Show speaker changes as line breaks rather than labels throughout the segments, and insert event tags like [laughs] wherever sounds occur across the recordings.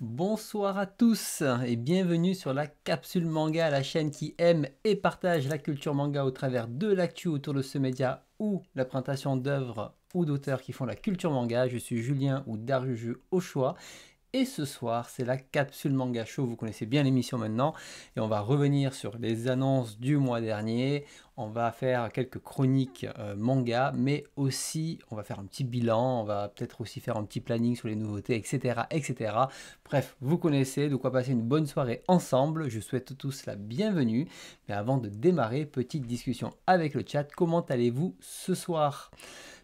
Bonsoir à tous et bienvenue sur la capsule manga, la chaîne qui aime et partage la culture manga au travers de l'actu autour de ce média ou la présentation d'œuvres ou d'auteurs qui font la culture manga. Je suis Julien ou Daruju au choix et ce soir, c'est la capsule manga show. Vous connaissez bien l'émission maintenant. Et on va revenir sur les annonces du mois dernier. On va faire quelques chroniques euh, manga, mais aussi on va faire un petit bilan. On va peut-être aussi faire un petit planning sur les nouveautés, etc., etc. Bref, vous connaissez de quoi passer une bonne soirée ensemble. Je souhaite tous la bienvenue. Mais avant de démarrer, petite discussion avec le chat. Comment allez-vous ce soir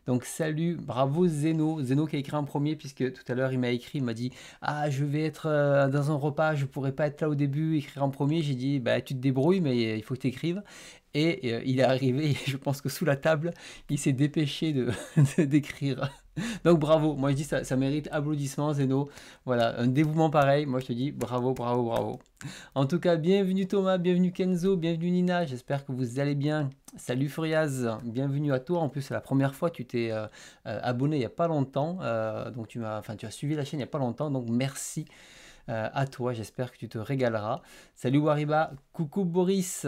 donc salut, bravo Zeno. Zeno qui a écrit en premier puisque tout à l'heure il m'a écrit, il m'a dit Ah je vais être euh, dans un repas, je pourrais pas être là au début, écrire en premier. J'ai dit Bah tu te débrouilles mais euh, il faut que tu écrives. Et euh, il est arrivé, [laughs] je pense que sous la table, il s'est dépêché de [laughs] d'écrire. [laughs] Donc bravo, moi je dis ça, mérite applaudissements Zeno. Voilà, un dévouement pareil, moi je te dis bravo, bravo, bravo. En tout cas, bienvenue Thomas, bienvenue Kenzo, bienvenue Nina, j'espère que vous allez bien. Salut Furiaz, bienvenue à toi. En plus, c'est la première fois que tu t'es euh, euh, abonné il n'y a pas longtemps. Euh, donc tu m'as, enfin tu as suivi la chaîne il n'y a pas longtemps, donc merci. à toi, j'espère que tu te régaleras. Salut Wariba, coucou Boris,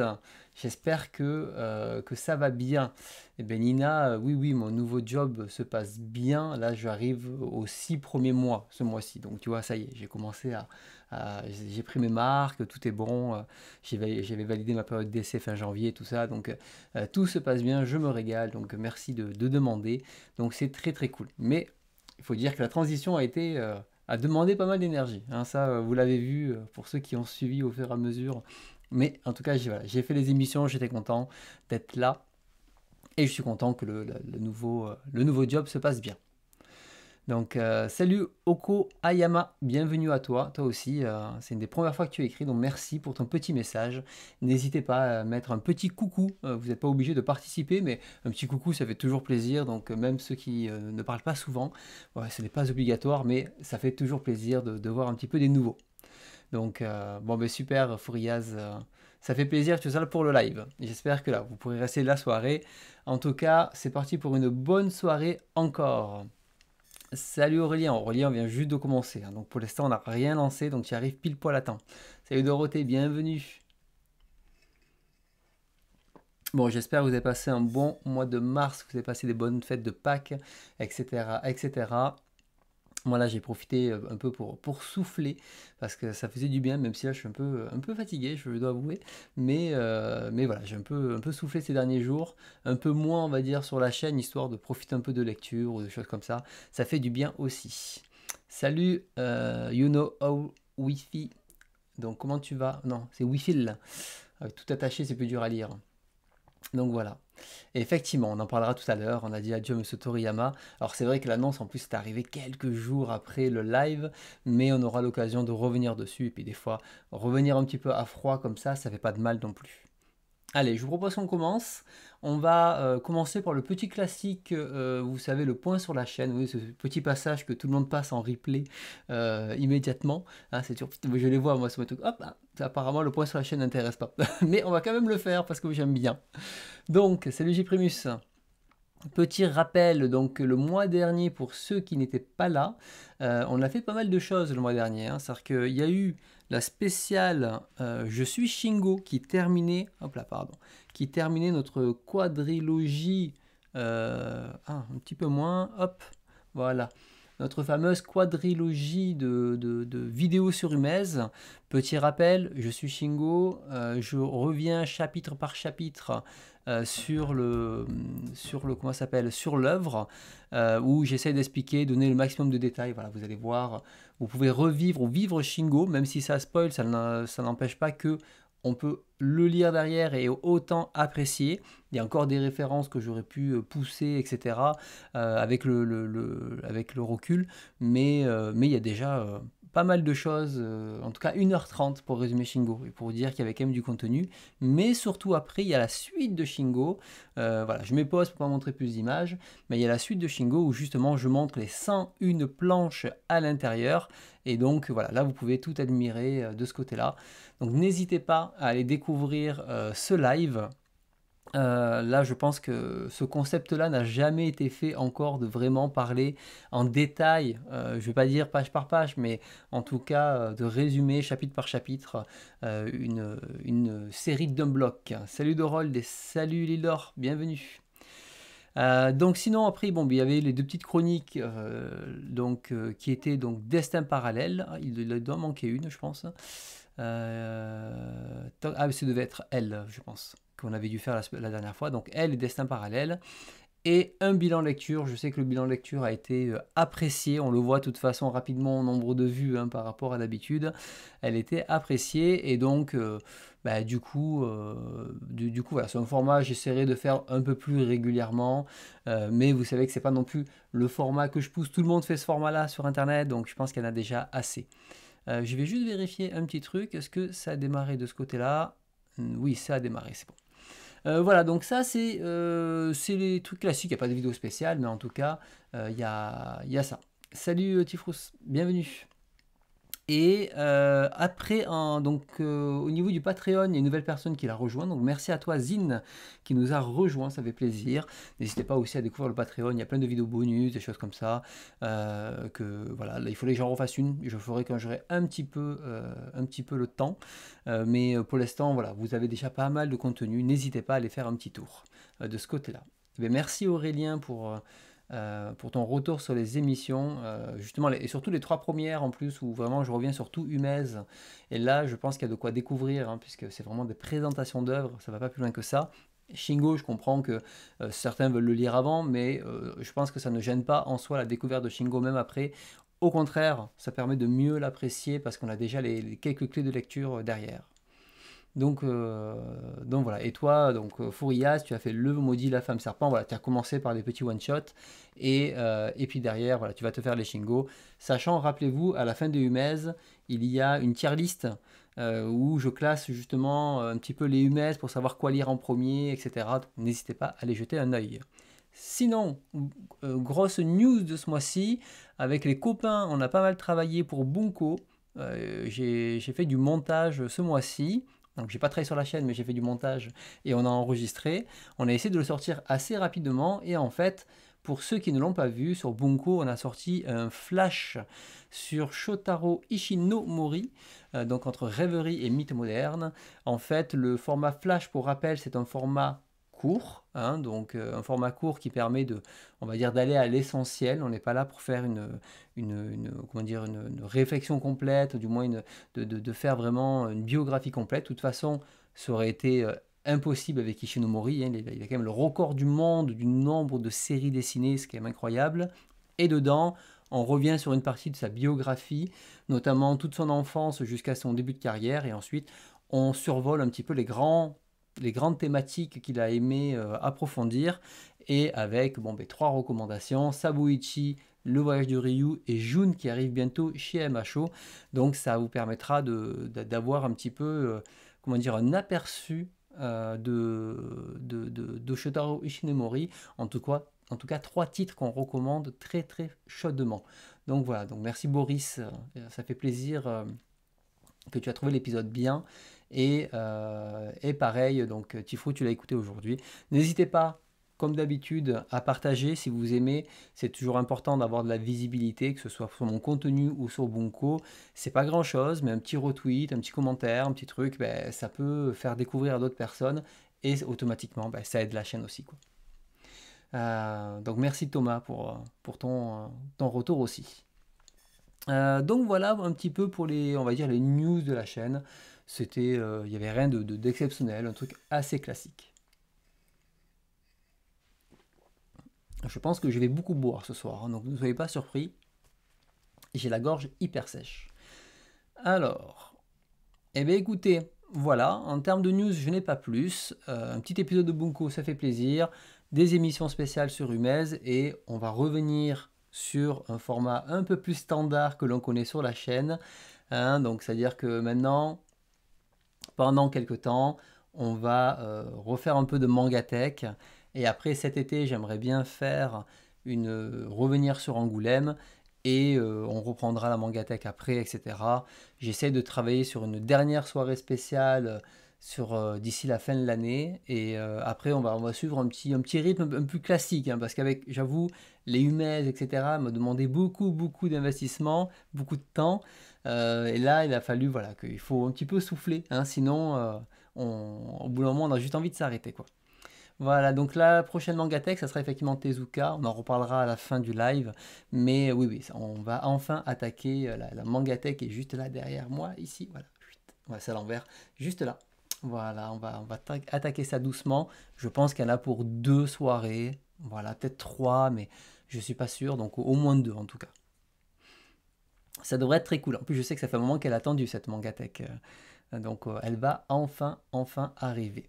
J'espère que, euh, que ça va bien. Eh bien, Nina, euh, oui, oui, mon nouveau job se passe bien. Là, j'arrive aux six premiers mois ce mois-ci. Donc, tu vois, ça y est, j'ai commencé à. j'ai pris mes marques, tout est bon. Euh, j'avais validé ma période d'essai fin janvier, tout ça. Donc, tout se passe bien, je me régale. Donc, merci de, demander. Donc, c'est très, très cool. Mais il faut dire que la transition a été. a demandé pas mal d'énergie. Hein. ça, vous l'avez vu pour ceux qui ont suivi au fur et à mesure mais en tout cas, j'ai fait les émissions, j'étais content d'être là. Et je suis content que le, nouveau, euh, le nouveau job se passe bien. Donc, euh, salut Oko Ayama, bienvenue à toi. Toi aussi, euh, c'est une des premières fois que tu écris, donc merci pour ton petit message. N'hésitez pas à mettre un petit coucou. vous n'êtes pas obligé de participer, mais un petit coucou, ça fait toujours plaisir. Donc, même ceux qui ne parlent pas souvent, ce n'est pas obligatoire, mais ça fait toujours plaisir de, de voir un petit peu des nouveaux. Donc, euh, bon, ben super, Fouriaz. Euh, ça fait plaisir tout ça pour le live. J'espère que là, vous pourrez rester la soirée. En tout cas, c'est parti pour une bonne soirée encore. Salut Aurélien, Aurélien vient juste de commencer, hein, donc pour l'instant on n'a rien lancé, donc tu arrives pile poil à temps. Salut Dorothée, bienvenue. Bon, j'espère que vous avez passé un bon mois de mars, que vous avez passé des bonnes fêtes de Pâques, etc. etc moi là j'ai profité euh, un peu pour, pour souffler parce que ça faisait du bien, même si là je suis un peu, euh, un peu fatigué, je dois avouer. Mais, euh, mais voilà, j'ai un peu, un peu soufflé ces derniers jours, un peu moins, on va dire, sur la chaîne, histoire de profiter un peu de lecture ou de choses comme ça. Ça fait du bien aussi. Salut, you know how Wi-Fi. Donc, comment tu vas Non, c'est Wi-Fi là. Avec tout attaché, c'est plus dur à lire. Donc voilà. effectivement, on en parlera tout à l'heure. On a dit adieu, monsieur Toriyama. Alors, c'est vrai que l'annonce en plus est arrivée quelques jours après le live, mais on aura l'occasion de revenir dessus. Et puis, des fois, revenir un petit peu à froid comme ça, ça fait pas de mal non plus. Allez, je vous propose qu'on commence. On va euh, commencer par le petit classique, euh, vous savez, le point sur la chaîne, oui, ce petit passage que tout le monde passe en replay euh, immédiatement. Ah, c'est toujours... Je les vois, moi, sur mes Hop, ah, apparemment, le point sur la chaîne n'intéresse pas. [laughs] Mais on va quand même le faire parce que j'aime bien. Donc, c'est J-Primus. Petit rappel, donc le mois dernier, pour ceux qui n'étaient pas là, on a fait pas mal de choses le mois dernier. Hein. C'est-à-dire qu'il y a eu la spéciale euh, Je suis Shingo qui terminait, hop là, pardon, qui terminait notre quadrilogie, euh, ah, un petit peu moins, hop, voilà, notre fameuse quadrilogie de, vidéos sur Humez. Petit rappel, je suis Shingo, euh, je reviens chapitre par chapitre euh, sur le hum, sur le comment s'appelle sur l'œuvre euh, où j'essaie d'expliquer, donner le maximum de détails. Voilà, vous allez voir, vous pouvez revivre ou vivre Shingo, même si ça spoil, ça n'empêche pas que on peut le lire derrière et autant apprécier. Il y a encore des références que j'aurais pu euh, pousser, etc., avec, le, avec le recul, mais, mais il y a déjà pas mal de choses, euh, en tout cas 1h30 pour résumer Shingo et pour dire qu'il y avait quand même du contenu. Mais surtout après, il y a la suite de Shingo. Euh, voilà, je mets pause pour pas montrer plus d'images, mais il y a la suite de Shingo où justement je montre les 101 planches à l'intérieur. Et donc voilà, là vous pouvez tout admirer euh, de ce côté-là. Donc n'hésitez pas à aller découvrir ce live. Euh, là, je pense que ce concept-là n'a jamais été fait encore de vraiment parler en détail, euh, je ne vais pas dire page par page, mais en tout cas euh, de résumer chapitre par chapitre une, série d'un bloc. Salut Dorold et salut Lilor, bienvenue. donc sinon après bon il y avait les deux petites chroniques donc qui étaient donc destin parallèle ah, il, doit manquer une je pense ah ça devait être elle je pense qu'on avait dû faire la, dernière fois, donc Elle est Destin parallèle. Et un bilan lecture, je sais que le bilan lecture a été euh, apprécié, on le voit de toute façon rapidement au nombre de vues hein, par rapport à d'habitude, elle était appréciée et donc euh, bah, du coup, euh, du, coup voilà, c'est un format j'essaierai de faire un peu plus régulièrement, mais vous savez que c'est pas non plus le format que je pousse, tout le monde fait ce format là sur internet, donc je pense qu'il y en a déjà assez. je vais juste vérifier un petit truc, est-ce que ça a démarré de ce côté là Oui, ça a démarré, c'est bon. Euh, voilà, donc ça, c'est euh, les trucs classiques. Il n'y a pas de vidéo spéciale, mais en tout cas, il euh, y a, y, a, ça. Salut Tifrous, bienvenue. Et euh, après, donc, euh, au niveau du Patreon, il y a une nouvelle personne qui l'a rejoint. Donc merci à toi, Zine, qui nous a rejoint. Ça fait plaisir. N'hésitez pas aussi à découvrir le Patreon. Il y a plein de vidéos bonus, des choses comme ça. Euh, que voilà, il fallait que j'en refasse une. Je ferai quand j'aurai un petit peu, un petit peu le temps. mais pour l'instant, voilà, vous avez déjà pas mal de contenu. N'hésitez pas à aller faire un petit tour de ce côté-là. Eh merci Aurélien pour euh, pour ton retour sur les émissions, euh, justement, et surtout les trois premières en plus, où vraiment je reviens sur tout Humez. Et là, je pense qu'il y a de quoi découvrir, hein, puisque c'est vraiment des présentations d'œuvres, ça va pas plus loin que ça. Shingo, je comprends que euh, certains veulent le lire avant, mais je pense que ça ne gêne pas en soi la découverte de Shingo, même après. Au contraire, ça permet de mieux l'apprécier parce qu'on a déjà les quelques clés de lecture derrière. Donc, euh, donc voilà. Et toi, donc euh, Fourias, tu as fait le maudit, la femme serpent. Voilà, tu as commencé par des petits one shots euh, et, puis derrière, voilà, tu vas te faire les shingos, Sachant, rappelez-vous, à la fin de Humez, il y a une tier liste, où je classe justement un petit peu les Humez pour savoir quoi lire en premier, etc. N'hésitez pas à les jeter un œil. Sinon, grosse news de ce mois-ci, avec les copains, on a pas mal travaillé pour Bunko. j'ai fait du montage ce mois-ci donc j'ai pas travaillé sur la chaîne, mais j'ai fait du montage et on a enregistré. On a essayé de le sortir assez rapidement et en fait, pour ceux qui ne l'ont pas vu, sur Bunko, on a sorti un flash sur Shotaro ishinomori euh, donc entre rêverie et mythe moderne. En fait, le format flash, pour rappel, c'est un format court, hein, donc euh, un format court qui permet de, on va dire, d'aller à l'essentiel. On n'est pas là pour faire une, une, comment dire, une, réflexion complète, ou du moins de, faire vraiment une biographie complète. De toute façon, ça aurait été euh, impossible avec Ishinomori. Hein. il a quand même le record du monde du nombre de séries dessinées, ce qui est incroyable. Et dedans, on revient sur une partie de sa biographie, notamment toute son enfance jusqu'à son début de carrière, et ensuite on survole un petit peu les grands les grandes thématiques qu'il a aimé euh, approfondir et avec bon, ben, trois recommandations Sabuichi, Le Voyage du Ryu et June qui arrive bientôt chez MHO. Donc ça vous permettra d'avoir un petit peu euh, comment dire, un aperçu euh, de, de, de, Shotaro Ishinomori, en tout cas en tout cas trois titres qu'on recommande très très chaudement. Donc voilà, donc merci Boris, ça fait plaisir que tu as trouvé l'épisode bien euh, et, pareil, donc euh, Tifrou, tu l'as écouté aujourd'hui. N'hésitez pas, comme d'habitude, à partager si vous aimez. C'est toujours important d'avoir de la visibilité, que ce soit sur mon contenu ou sur Bunko. C'est pas grand chose, mais un petit retweet, un petit commentaire, un petit truc, ben, ça peut faire découvrir à d'autres personnes et automatiquement, ben, ça aide la chaîne aussi. Euh, donc merci Thomas pour, ton retour aussi. Euh, donc voilà un petit peu pour les, on va dire, les news de la chaîne. C'était, euh, il y n'y avait rien d'exceptionnel, de, un truc assez classique. Je pense que je vais beaucoup boire ce soir, hein, donc ne soyez pas surpris. J'ai la gorge hyper sèche. Alors, eh bien écoutez, voilà, en termes de news, je n'ai pas plus. Euh, un petit épisode de Bunko, ça fait plaisir. Des émissions spéciales sur Humez et on va revenir sur un format un peu plus standard que l'on connaît sur la chaîne. Hein. donc c'est-à-dire que maintenant, pendant quelques temps, on va euh, refaire un peu de manga Et après cet été, j'aimerais bien faire une euh, revenir sur Angoulême et euh, on reprendra la manga après, etc. J'essaie de travailler sur une dernière soirée spéciale euh, d'ici la fin de l'année. Et euh, après, on va, on va suivre un petit, un petit rythme un peu plus classique, hein, parce qu'avec, j'avoue, les humaises, etc., me demandaient beaucoup, beaucoup d'investissement, beaucoup de temps. Euh, et là, il a fallu, voilà, qu'il faut un petit peu souffler, hein, sinon, on, au bout d'un moment, on a juste envie de s'arrêter, quoi. Voilà, donc la prochaine manga ça sera effectivement Tezuka. On en reparlera à la fin du live. Mais oui, oui, on va enfin attaquer la, la est juste là derrière moi, ici. Voilà, ouais c'est l'envers, juste là. Voilà, on va, attaquer ça doucement. Je pense qu'elle a pour deux soirées. Voilà, peut-être trois, mais je ne suis pas sûr. Donc au moins deux en tout cas. Ça devrait être très cool. En plus, je sais que ça fait un moment qu'elle a attendu cette mangatech. Euh, donc euh, elle va enfin, enfin arriver.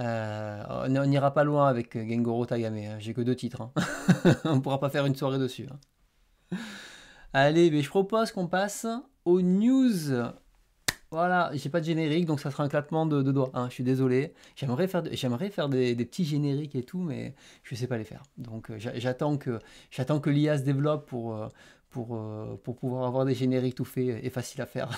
Euh, on n'ira pas loin avec Gengoro Tagame. Hein. J'ai que deux titres. Hein. [laughs] on ne pourra pas faire une soirée dessus. Hein. Allez, mais je propose qu'on passe aux news voilà, j'ai pas de générique, donc ça sera un claquement de, doigts. Hein, je suis désolé. J'aimerais faire, j'aimerais faire des, petits génériques et tout, mais je sais pas les faire. Donc euh, j'attends que, j'attends que l'IA se développe pour, euh, pour, euh, pour pouvoir avoir des génériques tout faits et faciles à faire.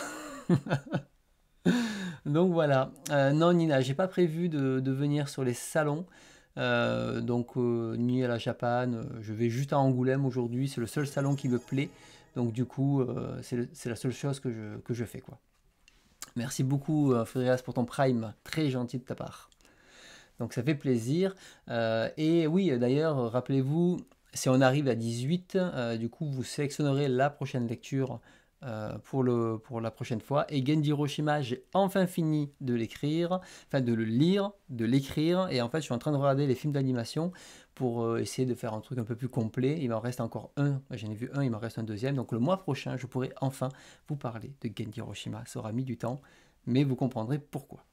[laughs] donc voilà. non, Nina, j'ai pas prévu de, venir sur les salons. donc ni à la Japan, je vais juste à Angoulême aujourd'hui. C'est le seul salon qui me plaît. Donc du coup, c'est la seule chose que je, que je fais quoi. Merci beaucoup, euh, Frédéric, pour ton prime. Très gentil de ta part. Donc ça fait plaisir. Euh, et oui, d'ailleurs, rappelez-vous, si on arrive à 18, euh, du coup, vous sélectionnerez la prochaine lecture pour, le, pour la prochaine fois. Et Genji Hiroshima, j'ai enfin fini de l'écrire, enfin de le lire, de l'écrire. Et en fait, je suis en train de regarder les films d'animation pour euh, essayer de faire un truc un peu plus complet. Il m'en reste encore un, j'en ai vu un, il m'en reste un deuxième. Donc le mois prochain, je pourrai enfin vous parler de Genji Hiroshima. Ça aura mis du temps, mais vous comprendrez pourquoi.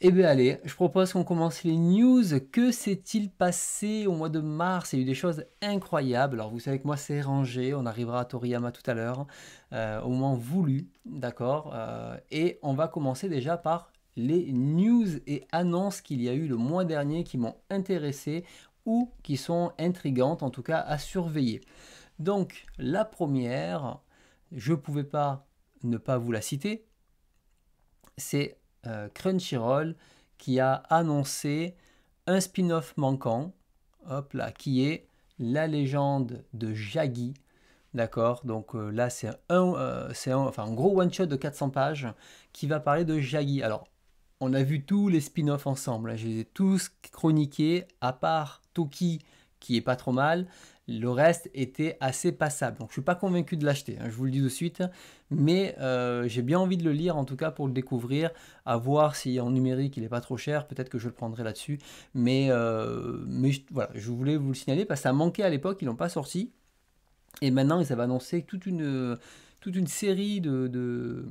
Eh bien allez, je propose qu'on commence les news. Que s'est-il passé au mois de mars Il y a eu des choses incroyables. Alors vous savez que moi c'est rangé, on arrivera à Toriyama tout à l'heure, euh, au moment voulu, d'accord euh, Et on va commencer déjà par les news et annonces qu'il y a eu le mois dernier qui m'ont intéressé ou qui sont intrigantes, en tout cas à surveiller. Donc la première, je ne pouvais pas ne pas vous la citer, c'est euh, Crunchyroll qui a annoncé un spin-off manquant, hop là, qui est la légende de Jagi. D'accord Donc euh, là, c'est un, euh, enfin, gros one-shot de 400 pages qui va parler de Jagi. Alors, on a vu tous les spin-offs ensemble. Hein. Je les ai tous chroniqués, à part Toki, qui est pas trop mal. Le reste était assez passable. Donc je suis pas convaincu de l'acheter, hein, je vous le dis de suite. Mais euh, j'ai bien envie de le lire, en tout cas pour le découvrir. À voir si en numérique il n'est pas trop cher. Peut-être que je le prendrai là-dessus. Mais, euh, voilà, je voulais vous le signaler parce que ça manquait à l'époque, ils l'ont pas sorti. Et maintenant, ils avaient annoncé toute une, toute une série de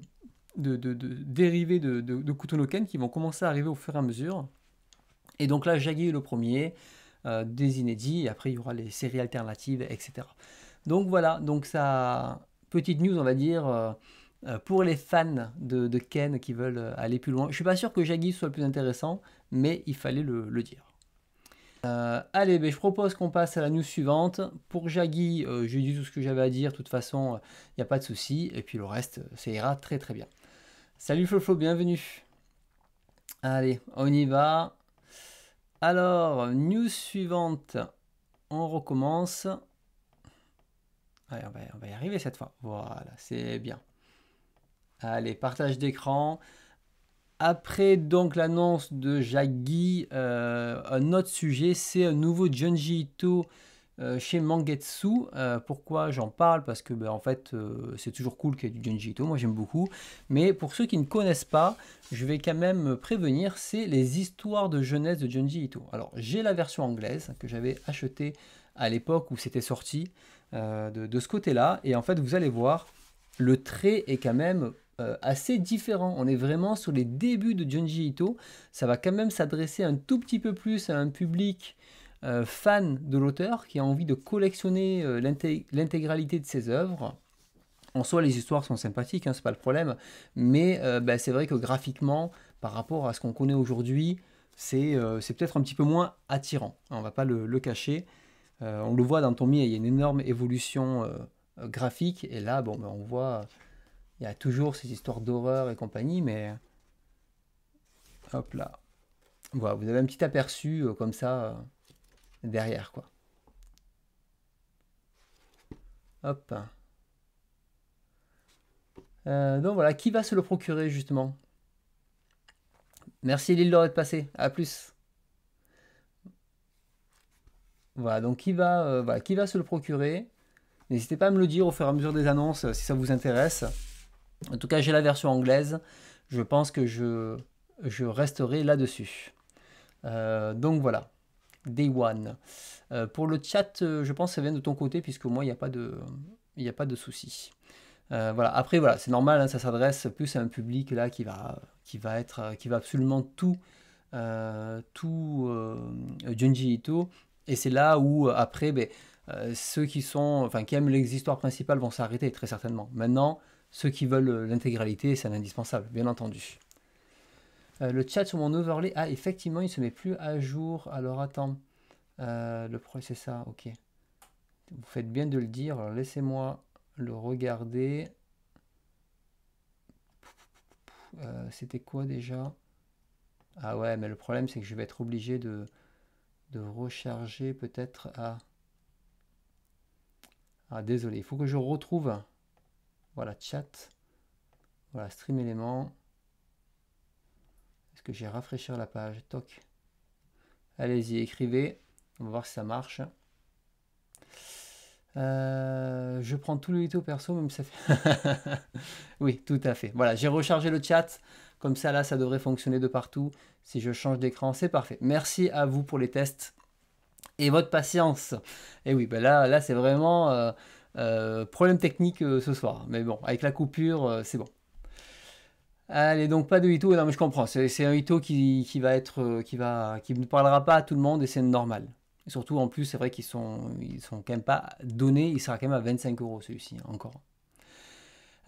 de, dérivés de, de, qui vont commencer à arriver au fur et à mesure. Et donc là, Jagi est le premier, euh, des inédits, après il y aura les séries alternatives, etc. Donc voilà, donc ça, petite news, on va dire, euh, euh, pour les fans de, Ken qui veulent aller plus loin. Je suis pas sûr que Jagi soit le plus intéressant, mais il fallait le, dire. allez, ben, je propose qu'on passe à la news suivante. Pour Jagi, j'ai dit tout ce que j'avais à dire, de toute façon, il n'y a pas de souci, et puis le reste, ça ira très très bien. Salut Floflo, bienvenue. Allez, on y va. Alors, news suivante. On recommence. Allez, on va, y arriver cette fois. Voilà, c'est bien. Allez, partage d'écran. Après donc l'annonce de Jaggy, euh, un autre sujet, c'est un nouveau Junji Ito euh, chez Mangetsu, euh, pourquoi j'en parle Parce que ben, en fait, euh, c'est toujours cool qu'il y ait du Junji Ito, moi j'aime beaucoup. Mais pour ceux qui ne connaissent pas, je vais quand même prévenir, c'est les histoires de jeunesse de Junji Ito. Alors j'ai la version anglaise que j'avais achetée à l'époque où c'était sorti de, ce côté-là. Et en fait, vous allez voir, le trait est quand même assez différent. On est vraiment sur les débuts de Junji Ito. Ça va quand même s'adresser un tout petit peu plus à un public euh, fan de l'auteur qui a envie de collectionner euh, l'intégralité de ses œuvres. En soi, les histoires sont sympathiques, hein, c'est pas le problème, mais euh, bah, c'est vrai que graphiquement, par rapport à ce qu'on connaît aujourd'hui, c'est peut-être un petit peu moins attirant. Hein, on va pas le, cacher. on le voit dans Tommy, il y a une énorme évolution graphique, et là, bon, bah, on voit, il y a toujours ces histoires d'horreur et compagnie, mais hop là. Voilà, vous avez un petit aperçu comme ça derrière, quoi. Hop. Euh, donc voilà, qui va se le procurer justement Merci Lille d'être passé, à plus. Voilà, donc qui va, euh, qui va se le procurer N'hésitez pas à me le dire au fur et à mesure des annonces euh, si ça vous intéresse. En tout cas, j'ai la version anglaise. Je pense que je, resterai là-dessus. donc voilà. Day One. Euh, pour le chat, euh, je pense que ça vient de ton côté, puisque moi il n'y a pas de, y a pas de souci. Euh, voilà. Après, voilà, c'est normal, hein, ça s'adresse plus à un public là, qui, va, qui, va être, qui va absolument tout, tout Junji Ito. Et c'est là où, après, ben, ceux qui, sont, enfin, qui aiment les histoires principales vont s'arrêter, très certainement. Maintenant, ceux qui veulent l'intégralité, c'est indispensable, bien entendu. Euh, le chat sur mon overlay. Ah, effectivement, il ne se met plus à jour. Alors, attends. Euh, le c'est ça. Ok. Vous faites bien de le dire. Alors, laissez-moi le regarder. Euh, c'était quoi déjà Ah ouais, mais le problème, c'est que je vais être obligé de, recharger peut-être à... Ah, désolé. Il faut que je retrouve. Voilà, chat. Voilà, stream élément j'ai rafraîchir la page. Toc. Allez-y, écrivez. On va voir si ça marche. Euh, je prends tout le au perso, même ça fait. [laughs] oui, tout à fait. Voilà, j'ai rechargé le chat. Comme ça, là, ça devrait fonctionner de partout. Si je change d'écran, c'est parfait. Merci à vous pour les tests et votre patience. Et eh oui, ben là, là c'est vraiment euh, euh, problème technique ce soir. Mais bon, avec la coupure, c'est bon. Allez, donc pas de Hito, Non, mais je comprends. C'est un hito qui, qui, va être, euh, qui va, qui ne parlera pas à tout le monde et c'est normal. Et surtout, en plus, c'est vrai qu'ils sont, ils sont quand même pas donnés. Il sera quand même à 25 euros celui-ci, hein, encore.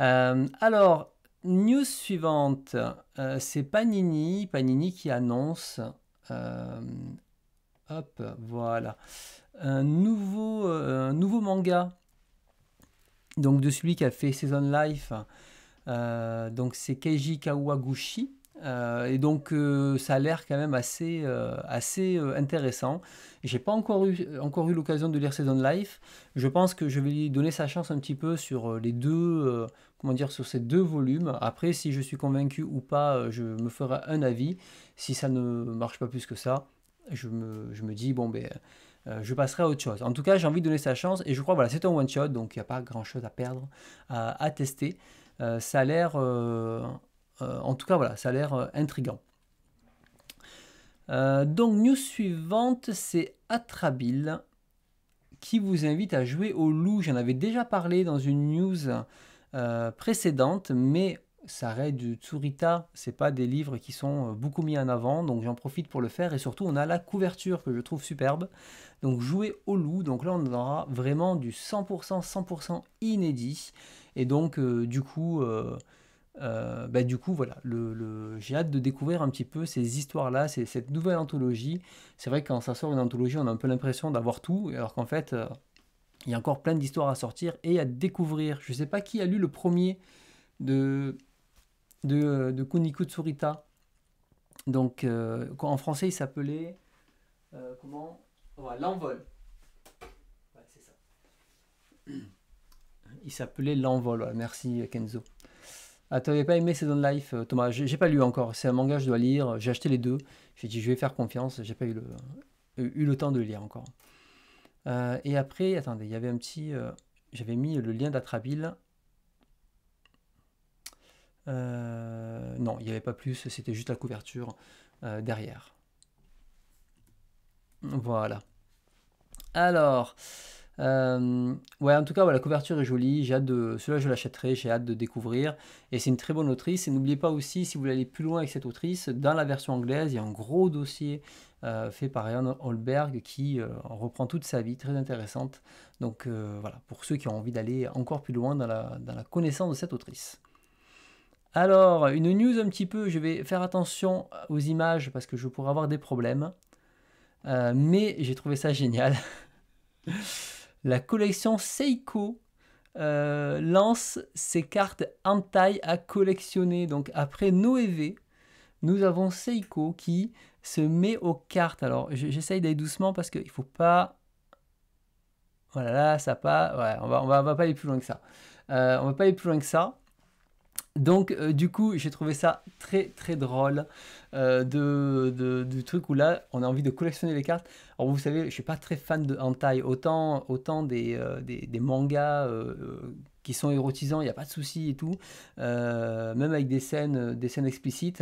Euh, alors, news suivante. Euh, c'est Panini, Panini qui annonce. voilà. Un nouveau, nouveau manga. Donc de celui qui a fait Season Life. Euh, donc c'est Keiji Kawaguchi. Euh, et donc euh, ça a l'air quand même assez, assez intéressant. J'ai pas encore eu, encore eu l'occasion de lire Season Life. Je pense que je vais lui donner sa chance un petit peu sur les deux, comment dire, sur ces deux volumes. Après, si je suis convaincu ou pas, je me ferai un avis. Si ça ne marche pas plus que ça, je me, dis, bon, ben, je passerai à autre chose. En tout cas, j'ai envie de donner sa chance et je crois, voilà, c'est un one-shot, donc il n'y a pas grand-chose à perdre, à tester. Euh, ça a l'air, euh, euh, en tout cas voilà, ça a l'air intrigant. donc news suivante, c'est Atrabil qui vous invite à jouer au loup. J'en avais déjà parlé dans une news précédente, mais ça reste du Tsurita, c'est pas des livres qui sont beaucoup mis en avant, donc j'en profite pour le faire. Et surtout, on a la couverture que je trouve superbe. Donc jouer au loup, donc là on aura vraiment du 100%, 100% inédit. Et donc, euh, du coup, euh, euh, bah, du coup, voilà, le, j'ai hâte de découvrir un petit peu ces histoires-là, C'est cette nouvelle anthologie. C'est vrai que quand ça sort une anthologie, on a un peu l'impression d'avoir tout, alors qu'en fait, il y a encore plein d'histoires à sortir et à découvrir. Je ne sais pas qui a lu le premier de, de, Tsurita. Donc, en français, il s'appelait. L'envol. c'est ça. [clears throat] il s'appelait L'Envol. Merci Kenzo. Ah, t'avais pas aimé Season Life, euh, Thomas J'ai pas lu encore. C'est un manga je dois lire. J'ai acheté les deux. J'ai dit, je vais faire confiance. J'ai pas eu le, temps de le lire encore. Euh, et après, attendez, il y avait un petit. Euh, j'avais mis le lien d'Atrabile. non, il n'y avait pas plus. C'était juste la couverture derrière. Voilà. Alors, euh, ouais, en tout cas, la couverture est jolie. J'ai hâte de. je l'achèterai. J'ai hâte de découvrir. Et c'est une très bonne autrice. Et n'oubliez pas aussi, si vous voulez aller plus loin avec cette autrice, dans la version anglaise, il y a un gros dossier euh, fait par Ryan Holberg qui euh, reprend toute sa vie, très intéressante. Donc voilà, pour ceux qui ont envie d'aller encore plus loin dans la, dans la connaissance de cette autrice. Alors, une news un petit peu. Je vais faire attention aux images parce que je pourrais avoir des problèmes. mais j'ai trouvé ça génial. [laughs] la collection Seiko euh, lance ses cartes en taille à collectionner. Donc après Noévé, nous avons Seiko qui se met aux cartes. Alors j'essaye d'aller doucement parce qu'il ne faut pas... Voilà, là, ça pas... Ouais, on va, on va, va pas aller plus loin que ça. on va pas aller plus loin que ça. Euh, donc, euh, du coup, j'ai trouvé ça très très drôle euh, de, du truc où là, on a envie de collectionner les cartes. Alors, vous savez, je suis pas très fan de hentai. Autant, autant des, euh, mangas qui sont érotisants, il n'y a pas de souci et tout, même avec des scènes, des scènes explicites.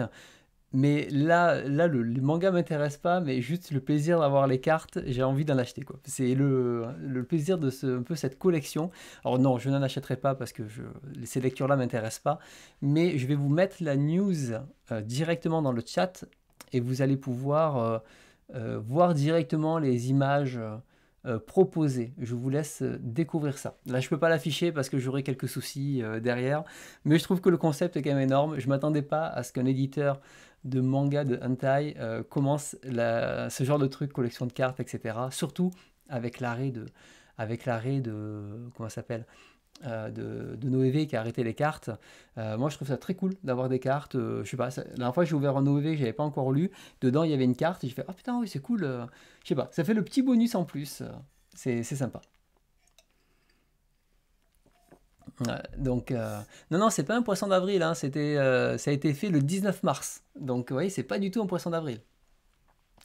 Mais là, là le, manga manga m'intéresse pas, mais juste le plaisir d'avoir les cartes, j'ai envie d'en acheter. quoi. C'est le, le, plaisir de un peu cette collection. Alors non, je n'en achèterai pas parce que je, ces lectures-là m'intéressent pas, mais je vais vous mettre la news euh, directement dans le chat et vous allez pouvoir euh, euh, voir directement les images proposées. Je vous laisse découvrir ça. Là, je peux pas l'afficher parce que j'aurai quelques soucis derrière, mais je trouve que le concept est quand même énorme. Je m'attendais pas à ce qu'un éditeur de manga de hentai euh, commence ce genre de truc, collection de cartes, etc. Surtout avec l'arrêt de, avec l'arrêt de, comment s'appelle euh, de, de Noévé qui a arrêté les cartes. Euh, moi, je trouve ça très cool d'avoir des cartes. je sais pas, la dernière fois j'ai ouvert un Noévé que j'avais pas encore lu. Dedans, il y avait une carte et je fais Ah oh putain, oui, c'est cool. je sais pas, ça fait le petit bonus en plus. c'est sympa. Euh, donc, euh, non, non, c'est pas un poisson d'avril, hein, c'était, euh, ça a été fait le 19 mars. Donc, vous voyez, c'est pas du tout un poisson d'avril.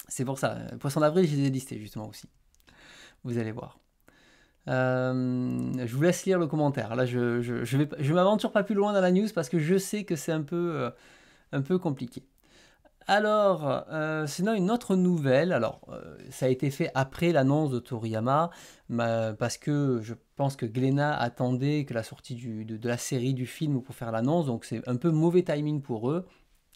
C'est pour ça. Poisson d'avril, je les ai listés justement aussi. Vous allez voir. je vous laisse lire le commentaire. Là, je je, je, je m'aventure pas plus loin dans la news parce que je sais que c'est un peu, un peu compliqué. Alors, euh, sinon une autre nouvelle, alors euh, ça a été fait après l'annonce de Toriyama, parce que je pense que Glenna attendait que la sortie de, la série du film pour faire l'annonce, donc c'est un peu mauvais timing pour eux,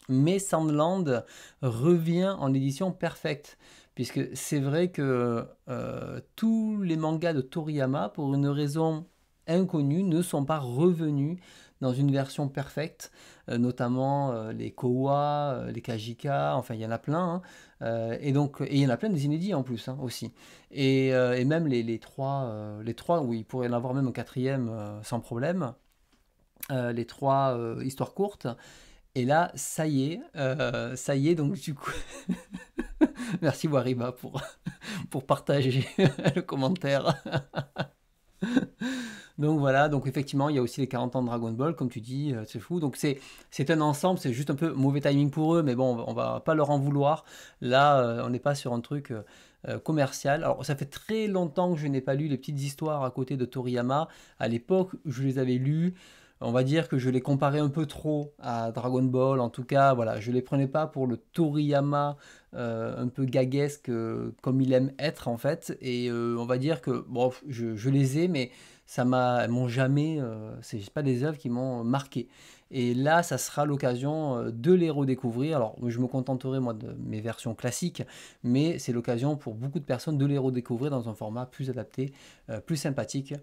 mais Sandland revient en édition perfecte, puisque c'est vrai que euh, tous les mangas de Toriyama, pour une raison inconnue, ne sont pas revenus dans une version perfecte, euh, notamment euh, les Kowa, euh, les Kajika, enfin il y en a plein. Hein. et donc il y en a plein des inédits en plus hein, aussi. Et, même les, trois, les trois, oui, il pourrait y en avoir même un quatrième sans problème. les trois histoires courtes. Et là, ça y est, ça y est, donc du coup, [laughs] merci Wariba pour, pour partager [laughs] le commentaire. [laughs] Donc voilà, donc effectivement, il y a aussi les 40 ans de Dragon Ball, comme tu dis, euh, c'est fou. Donc c'est, un ensemble, c'est juste un peu mauvais timing pour eux, mais bon, on va pas leur en vouloir. Là, euh, on n'est pas sur un truc euh, commercial. Alors ça fait très longtemps que je n'ai pas lu les petites histoires à côté de Toriyama. À l'époque, je les avais lues on va dire que je les comparais un peu trop à Dragon Ball, en tout cas, voilà, je les prenais pas pour le Toriyama un peu gaguesque comme il aime être en fait, et on va dire que je, je les ai, mais ça m'a, m'ont jamais, euh, c'est pas des œuvres qui m'ont marqué. Et là, ça sera l'occasion euh, de les redécouvrir. Alors, je me contenterai moi de mes versions classiques, mais c'est l'occasion pour beaucoup de personnes de les redécouvrir dans un format plus adapté, euh, plus sympathique.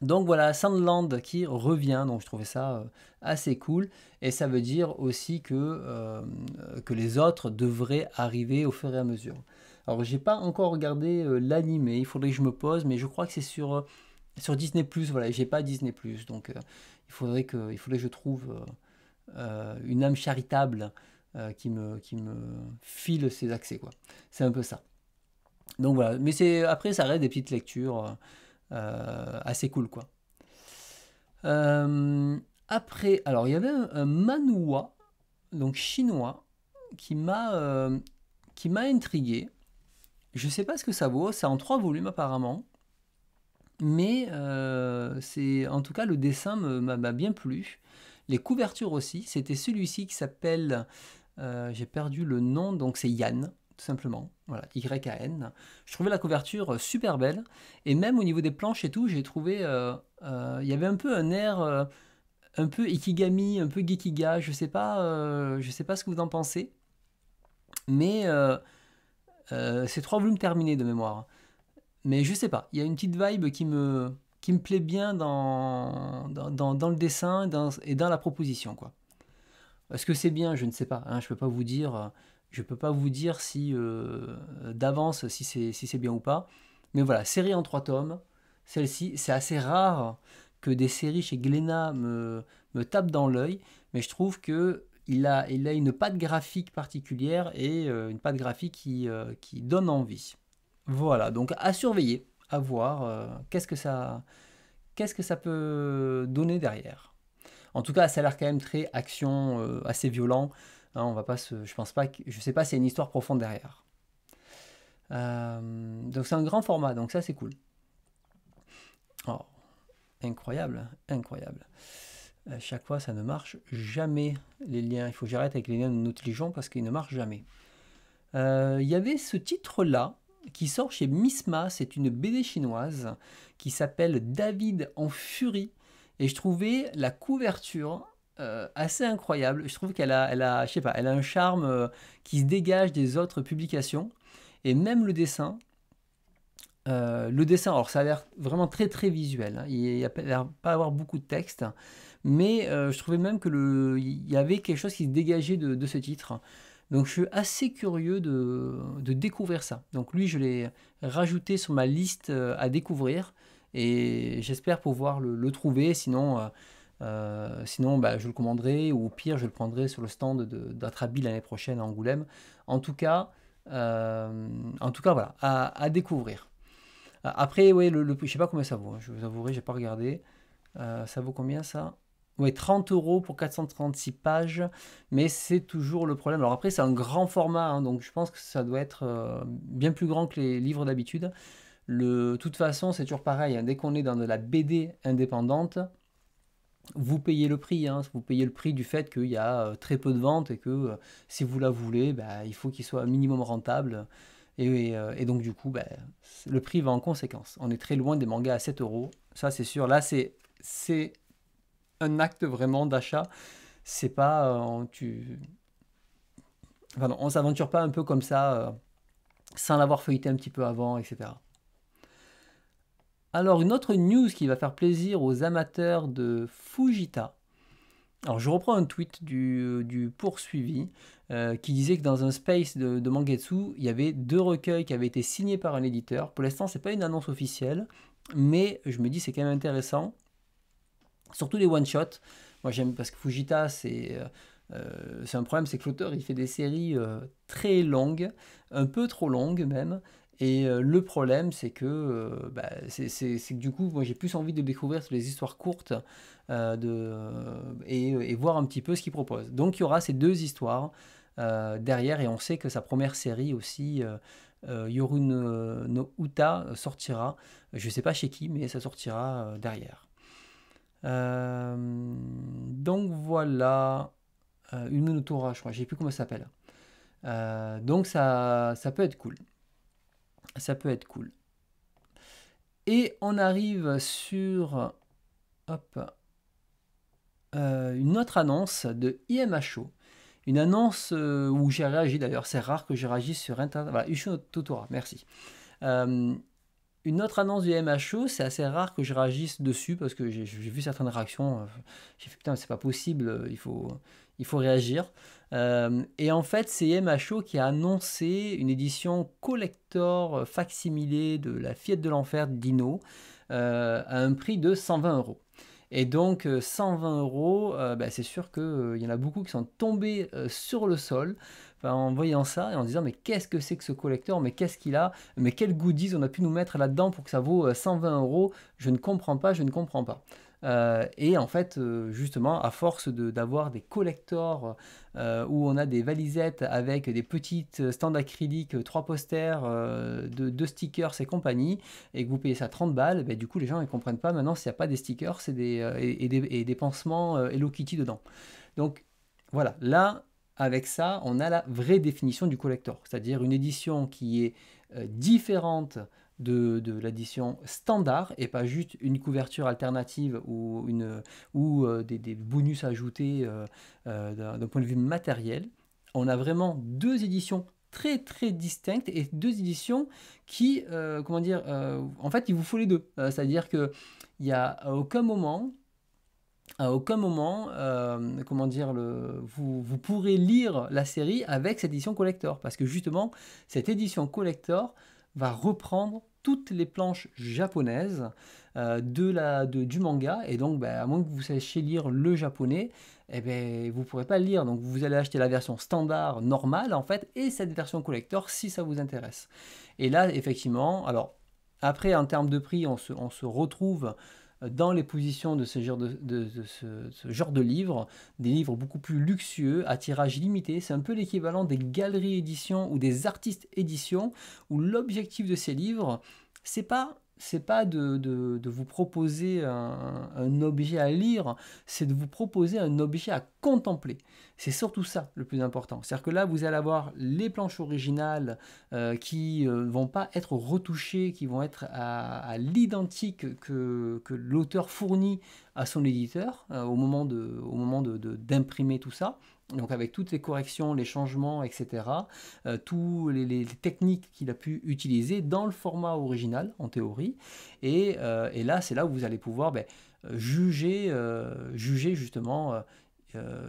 Donc voilà, Sandland qui revient, donc je trouvais ça assez cool. Et ça veut dire aussi que, que les autres devraient arriver au fur et à mesure. Alors j'ai pas encore regardé l'animé, il faudrait que je me pose, mais je crois que c'est sur sur Disney Plus voilà j'ai pas Disney Plus donc euh, il faudrait que je trouve euh, euh, une âme charitable qui me qui me file ses accès quoi c'est un peu ça donc voilà mais c'est après ça reste des petites lectures assez cool quoi après alors il y avait un, Manhua, donc chinois qui m'a qui m'a intrigué je sais pas ce que ça vaut c'est en trois volumes apparemment mais euh, c'est, en tout cas, le dessin m'a bien plu. Les couvertures aussi. C'était celui-ci qui s'appelle, euh, j'ai perdu le nom, donc c'est Yann, tout simplement. Voilà, Y-A-N. Je trouvais la couverture euh, super belle. Et même au niveau des planches et tout, j'ai trouvé, il y avait un peu un air, un peu ikigami, un peu Gikiga Je sais pas, je sais pas ce que vous en pensez. Mais euh, c'est trois volumes terminés de mémoire mais je sais pas, il y a une petite vibe qui me, qui me plaît bien dans, le dessin et dans la proposition. quoi. Est-ce que c'est bien Je ne sais pas. Hein, je peux pas vous dire. Je peux pas vous dire si euh, d'avance si c'est bien ou pas. Mais voilà, série en trois tomes. Celle-ci, c'est assez rare que des séries chez Glénat me, me tapent dans l'œil, mais je trouve que il a, il a une patte graphique particulière et euh, une patte graphique qui euh, donne envie. Voilà, donc à surveiller, à voir euh, qu'est-ce que ça qu'est-ce que ça peut donner derrière. En tout cas, ça a l'air quand même très action, euh, assez violent. Hein, on va pas je pense pas, je sais pas c'est y une histoire profonde derrière. Euh, donc c'est un grand format, donc ça c'est cool. Oh, incroyable, incroyable. À chaque fois, ça ne marche jamais les liens. Il faut que j'arrête avec les liens de notre parce qu'ils ne marchent jamais. Il y avait ce titre-là, qui sort chez Misma. C'est une BD chinoise qui s'appelle David en furie. Et je trouvais la couverture euh, assez incroyable. Je trouve qu'elle a, elle a, pas, elle a un charme euh, qui se dégage des autres publications. Et même le dessin, euh, le dessin, alors ça a l'air vraiment très très visuel. Hein. Il n'y a pas avoir beaucoup de texte, mais je trouvais même que il y avait quelque chose qui se dégageait de ce titre. Donc je suis assez curieux de, découvrir ça. Donc lui, je l'ai rajouté sur ma liste euh, à découvrir et j'espère pouvoir le, trouver. Sinon, euh, euh, sinon bah, je le commanderai ou au pire, je le prendrai sur le stand d'Atrabi l'année prochaine à Angoulême. En tout cas, en tout cas voilà, à, découvrir. Après, ouais, le, je sais pas combien ça vaut. Hein, je vous avouerai, n'ai pas regardé. ça vaut combien ça Ouais, 30 euros pour 436 pages, mais c'est toujours le problème. Alors après, c'est un grand format, hein, donc je pense que ça doit être euh, bien plus grand que les livres d'habitude. De toute façon, c'est toujours pareil, hein, dès qu'on est dans de la BD indépendante, vous payez le prix, hein, vous payez le prix du fait qu'il y a euh, très peu de ventes et que euh, si vous la voulez, bah, il faut qu'il soit minimum rentable. Et, donc du coup, bah, le prix va en conséquence. On est très loin des mangas à 7 euros, ça c'est sûr. Là, c'est un acte vraiment d'achat. C'est pas. Euh, on, tu... on s'aventure pas un peu comme ça, euh, sans l'avoir feuilleté un petit peu avant, etc. Alors, une autre news qui va faire plaisir aux amateurs de Fujita. Alors, je reprends un tweet du, euh, poursuivi qui disait que dans un space de, de, Mangetsu, il y avait deux recueils qui avaient été signés par un éditeur. Pour l'instant, c'est pas une annonce officielle, mais je me dis c'est quand même intéressant. Surtout les one-shots. Moi j'aime parce que Fujita, euh, euh, c'est un problème, c'est que l'auteur il fait des séries euh, très longues, un peu trop longues même. Et le problème, c'est que, bah, c'est que du coup, moi j'ai plus envie de découvrir les histoires courtes de, et, voir un petit peu ce qu'il propose. Donc il y aura ces deux histoires derrière, et on sait que sa première série aussi. Yorun no Uta sortira, je ne sais pas chez qui, mais ça sortira derrière. Euh, donc voilà, euh, une minute je crois, je sais plus comment ça s'appelle. Euh, donc ça, ça peut être cool. Ça peut être cool. Et on arrive sur hop, une autre annonce de IMHO. Une annonce où j'ai réagi d'ailleurs. C'est rare que je réagisse sur Internet. Voilà, Ushu merci. Une autre annonce du MHO, c'est assez rare que je réagisse dessus parce que j'ai vu certaines réactions. Euh, j'ai fait putain, c'est pas possible, euh, il faut, il faut réagir. Euh, et en fait, c'est MHO qui a annoncé une édition collector facsimilée de la fillette de l'Enfer Dino à un prix de 120 euros. Et donc 120 euros, bah, c'est sûr qu'il y en a beaucoup qui sont tombés sur le sol en voyant ça et en disant mais qu'est-ce que c'est que ce collecteur mais qu'est-ce qu'il a, mais quels goodies on a pu nous mettre là-dedans pour que ça vaut 120 euh, euros, je ne comprends pas, je ne comprends pas. Euh, et en fait, euh, justement, à force d'avoir des collectors où on a des valisettes avec des petites stands acryliques, trois posters, deux, stickers et compagnie, et que vous payez ça 30 balles, ben, du coup, les gens ne comprennent pas maintenant s'il n'y a pas des stickers c'est des, et, des, et des pansements Hello Kitty dedans. Donc voilà, là, avec ça, on a la vraie définition du collector, c'est-à-dire une édition qui est euh, différente de, l'édition standard et pas juste une couverture alternative ou, une, ou euh, des, bonus ajoutés euh, d'un point de vue matériel. On a vraiment deux éditions très très distinctes et deux éditions qui, comment dire, en fait il vous faut les deux. C'est-à-dire qu'il n'y a aucun moment à aucun moment, euh, comment dire, le, vous, pourrez lire la série avec cette édition collector, parce que justement, cette édition collector va reprendre toutes les planches japonaises euh, de la, de, du manga, et donc ben, à moins que vous sachiez lire le japonais, et eh ben, vous ne pourrez pas le lire, donc vous allez acheter la version standard, normale en fait, et cette version collector si ça vous intéresse. Et là, effectivement, alors après en termes de prix, on se, on se retrouve dans les positions de ce genre de, genre de livres, des livres beaucoup plus luxueux, à tirage limité. C'est un peu l'équivalent des galeries éditions ou des artistes éditions, où l'objectif de ces livres, c'est pas c'est pas de, vous proposer un, objet à lire, c'est de vous proposer un objet à contempler. C'est surtout ça le plus important. C'est-à-dire que là, vous allez avoir les planches originales euh, qui ne euh, vont pas être retouchées, qui vont être à, l'identique que, l'auteur fournit à son éditeur euh, au moment d'imprimer de, tout ça donc avec toutes les corrections, les changements, etc., euh, toutes les, techniques qu'il a pu utiliser dans le format original, en théorie. Et, euh, là, c'est là où vous allez pouvoir ben, juger, euh, juger justement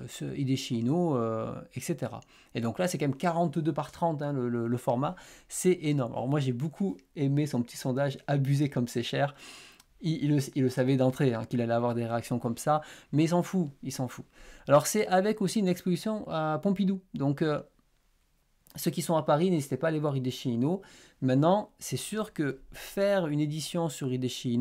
ce Hideshi etc. Et donc là, c'est quand même 42 par 30 hein, le, format. C'est énorme. Alors moi, j'ai beaucoup aimé son petit sondage, abusé comme c'est cher il, le, savait d'entrée, hein, qu'il allait avoir des réactions comme ça, mais il s'en fout, il s'en fout. Alors c'est avec aussi une exposition à Pompidou, donc euh, ceux qui sont à Paris, n'hésitez pas à aller voir Hideshi Maintenant, c'est sûr que faire une édition sur Hideshi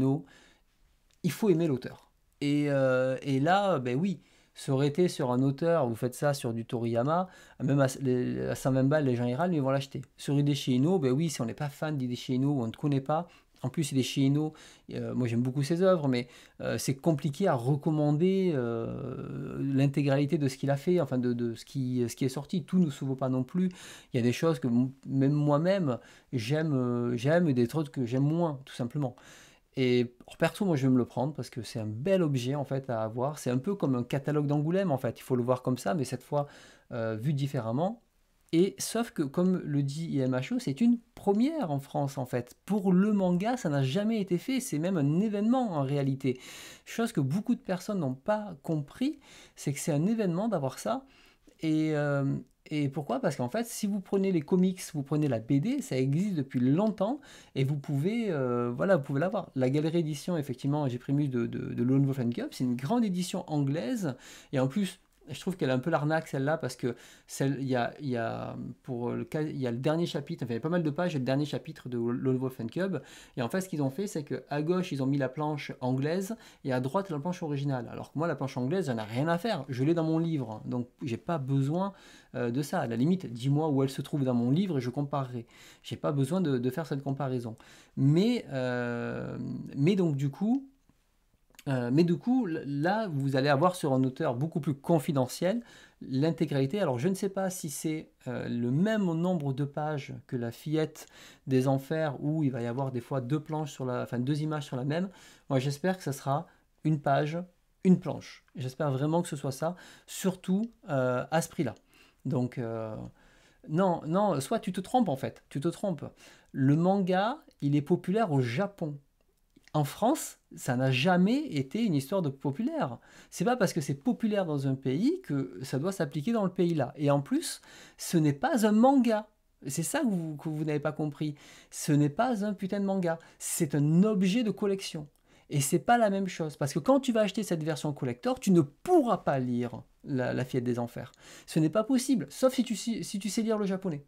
il faut aimer l'auteur. Et, euh, là, ben oui, se aurait été sur un auteur, vous faites ça sur du Toriyama, même à, 120 balles, les gens iront, mais ils vont l'acheter. Sur Hideshi ben oui, si on n'est pas fan d'Hideshi on ne connaît pas, en plus, il est chez euh, moi, j'aime beaucoup ses œuvres, mais euh, c'est compliqué à recommander euh, l'intégralité de ce qu'il a fait, enfin de, ce, qui, est sorti. Tout ne se vaut pas non plus. Il y a des choses que même moi-même j'aime, j'aime, et des trucs que j'aime moins, tout simplement. Et pour perso, moi, je vais me le prendre parce que c'est un bel objet en fait à avoir. C'est un peu comme un catalogue d'Angoulême en fait. Il faut le voir comme ça, mais cette fois vu différemment. Et sauf que, comme le dit IMHO, c'est une première en France en fait. Pour le manga, ça n'a jamais été fait, c'est même un événement en réalité. Chose que beaucoup de personnes n'ont pas compris, c'est que c'est un événement d'avoir ça. Et, euh, pourquoi Parce qu'en fait, si vous prenez les comics, vous prenez la BD, ça existe depuis longtemps et vous pouvez, euh, voilà, vous pouvez l'avoir. La galerie édition, effectivement, j'ai pris de, de, de Lone Wolf and Cup, c'est une grande édition anglaise et en plus, je trouve qu'elle est un peu l'arnaque celle-là parce que celle, il y a, y a, pour le il y a le dernier chapitre, enfin, il y a pas mal de pages le dernier chapitre de Lone Cub. Et en fait, ce qu'ils ont fait, c'est que à gauche, ils ont mis la planche anglaise et à droite la planche originale. Alors que moi, la planche anglaise, j'en ai rien à faire. Je l'ai dans mon livre, donc j'ai pas besoin euh, de ça. À la limite, dis-moi où elle se trouve dans mon livre et je comparerai. J'ai pas besoin de, faire cette comparaison. Mais, euh, mais donc du coup, euh, mais du coup, là, vous allez avoir sur un auteur beaucoup plus confidentiel l'intégralité. Alors, je ne sais pas si c'est euh, le même nombre de pages que la fillette des enfers, où il va y avoir des fois deux planches sur la, enfin deux images sur la même. Moi, j'espère que ce sera une page, une planche. J'espère vraiment que ce soit ça, surtout euh, à ce prix-là. Donc non, non, soit tu te trompes en fait, tu te trompes. Le manga, il est populaire au Japon en France, ça n'a jamais été une histoire de populaire. C'est pas parce que c'est populaire dans un pays que ça doit s'appliquer dans le pays-là. Et en plus, ce n'est pas un manga. C'est ça que vous, n'avez pas compris. Ce n'est pas un putain de manga. C'est un objet de collection. Et c'est pas la même chose. Parce que quand tu vas acheter cette version collector, tu ne pourras pas lire La, la Fillette des Enfers. Ce n'est pas possible, sauf si tu, si tu sais lire le japonais.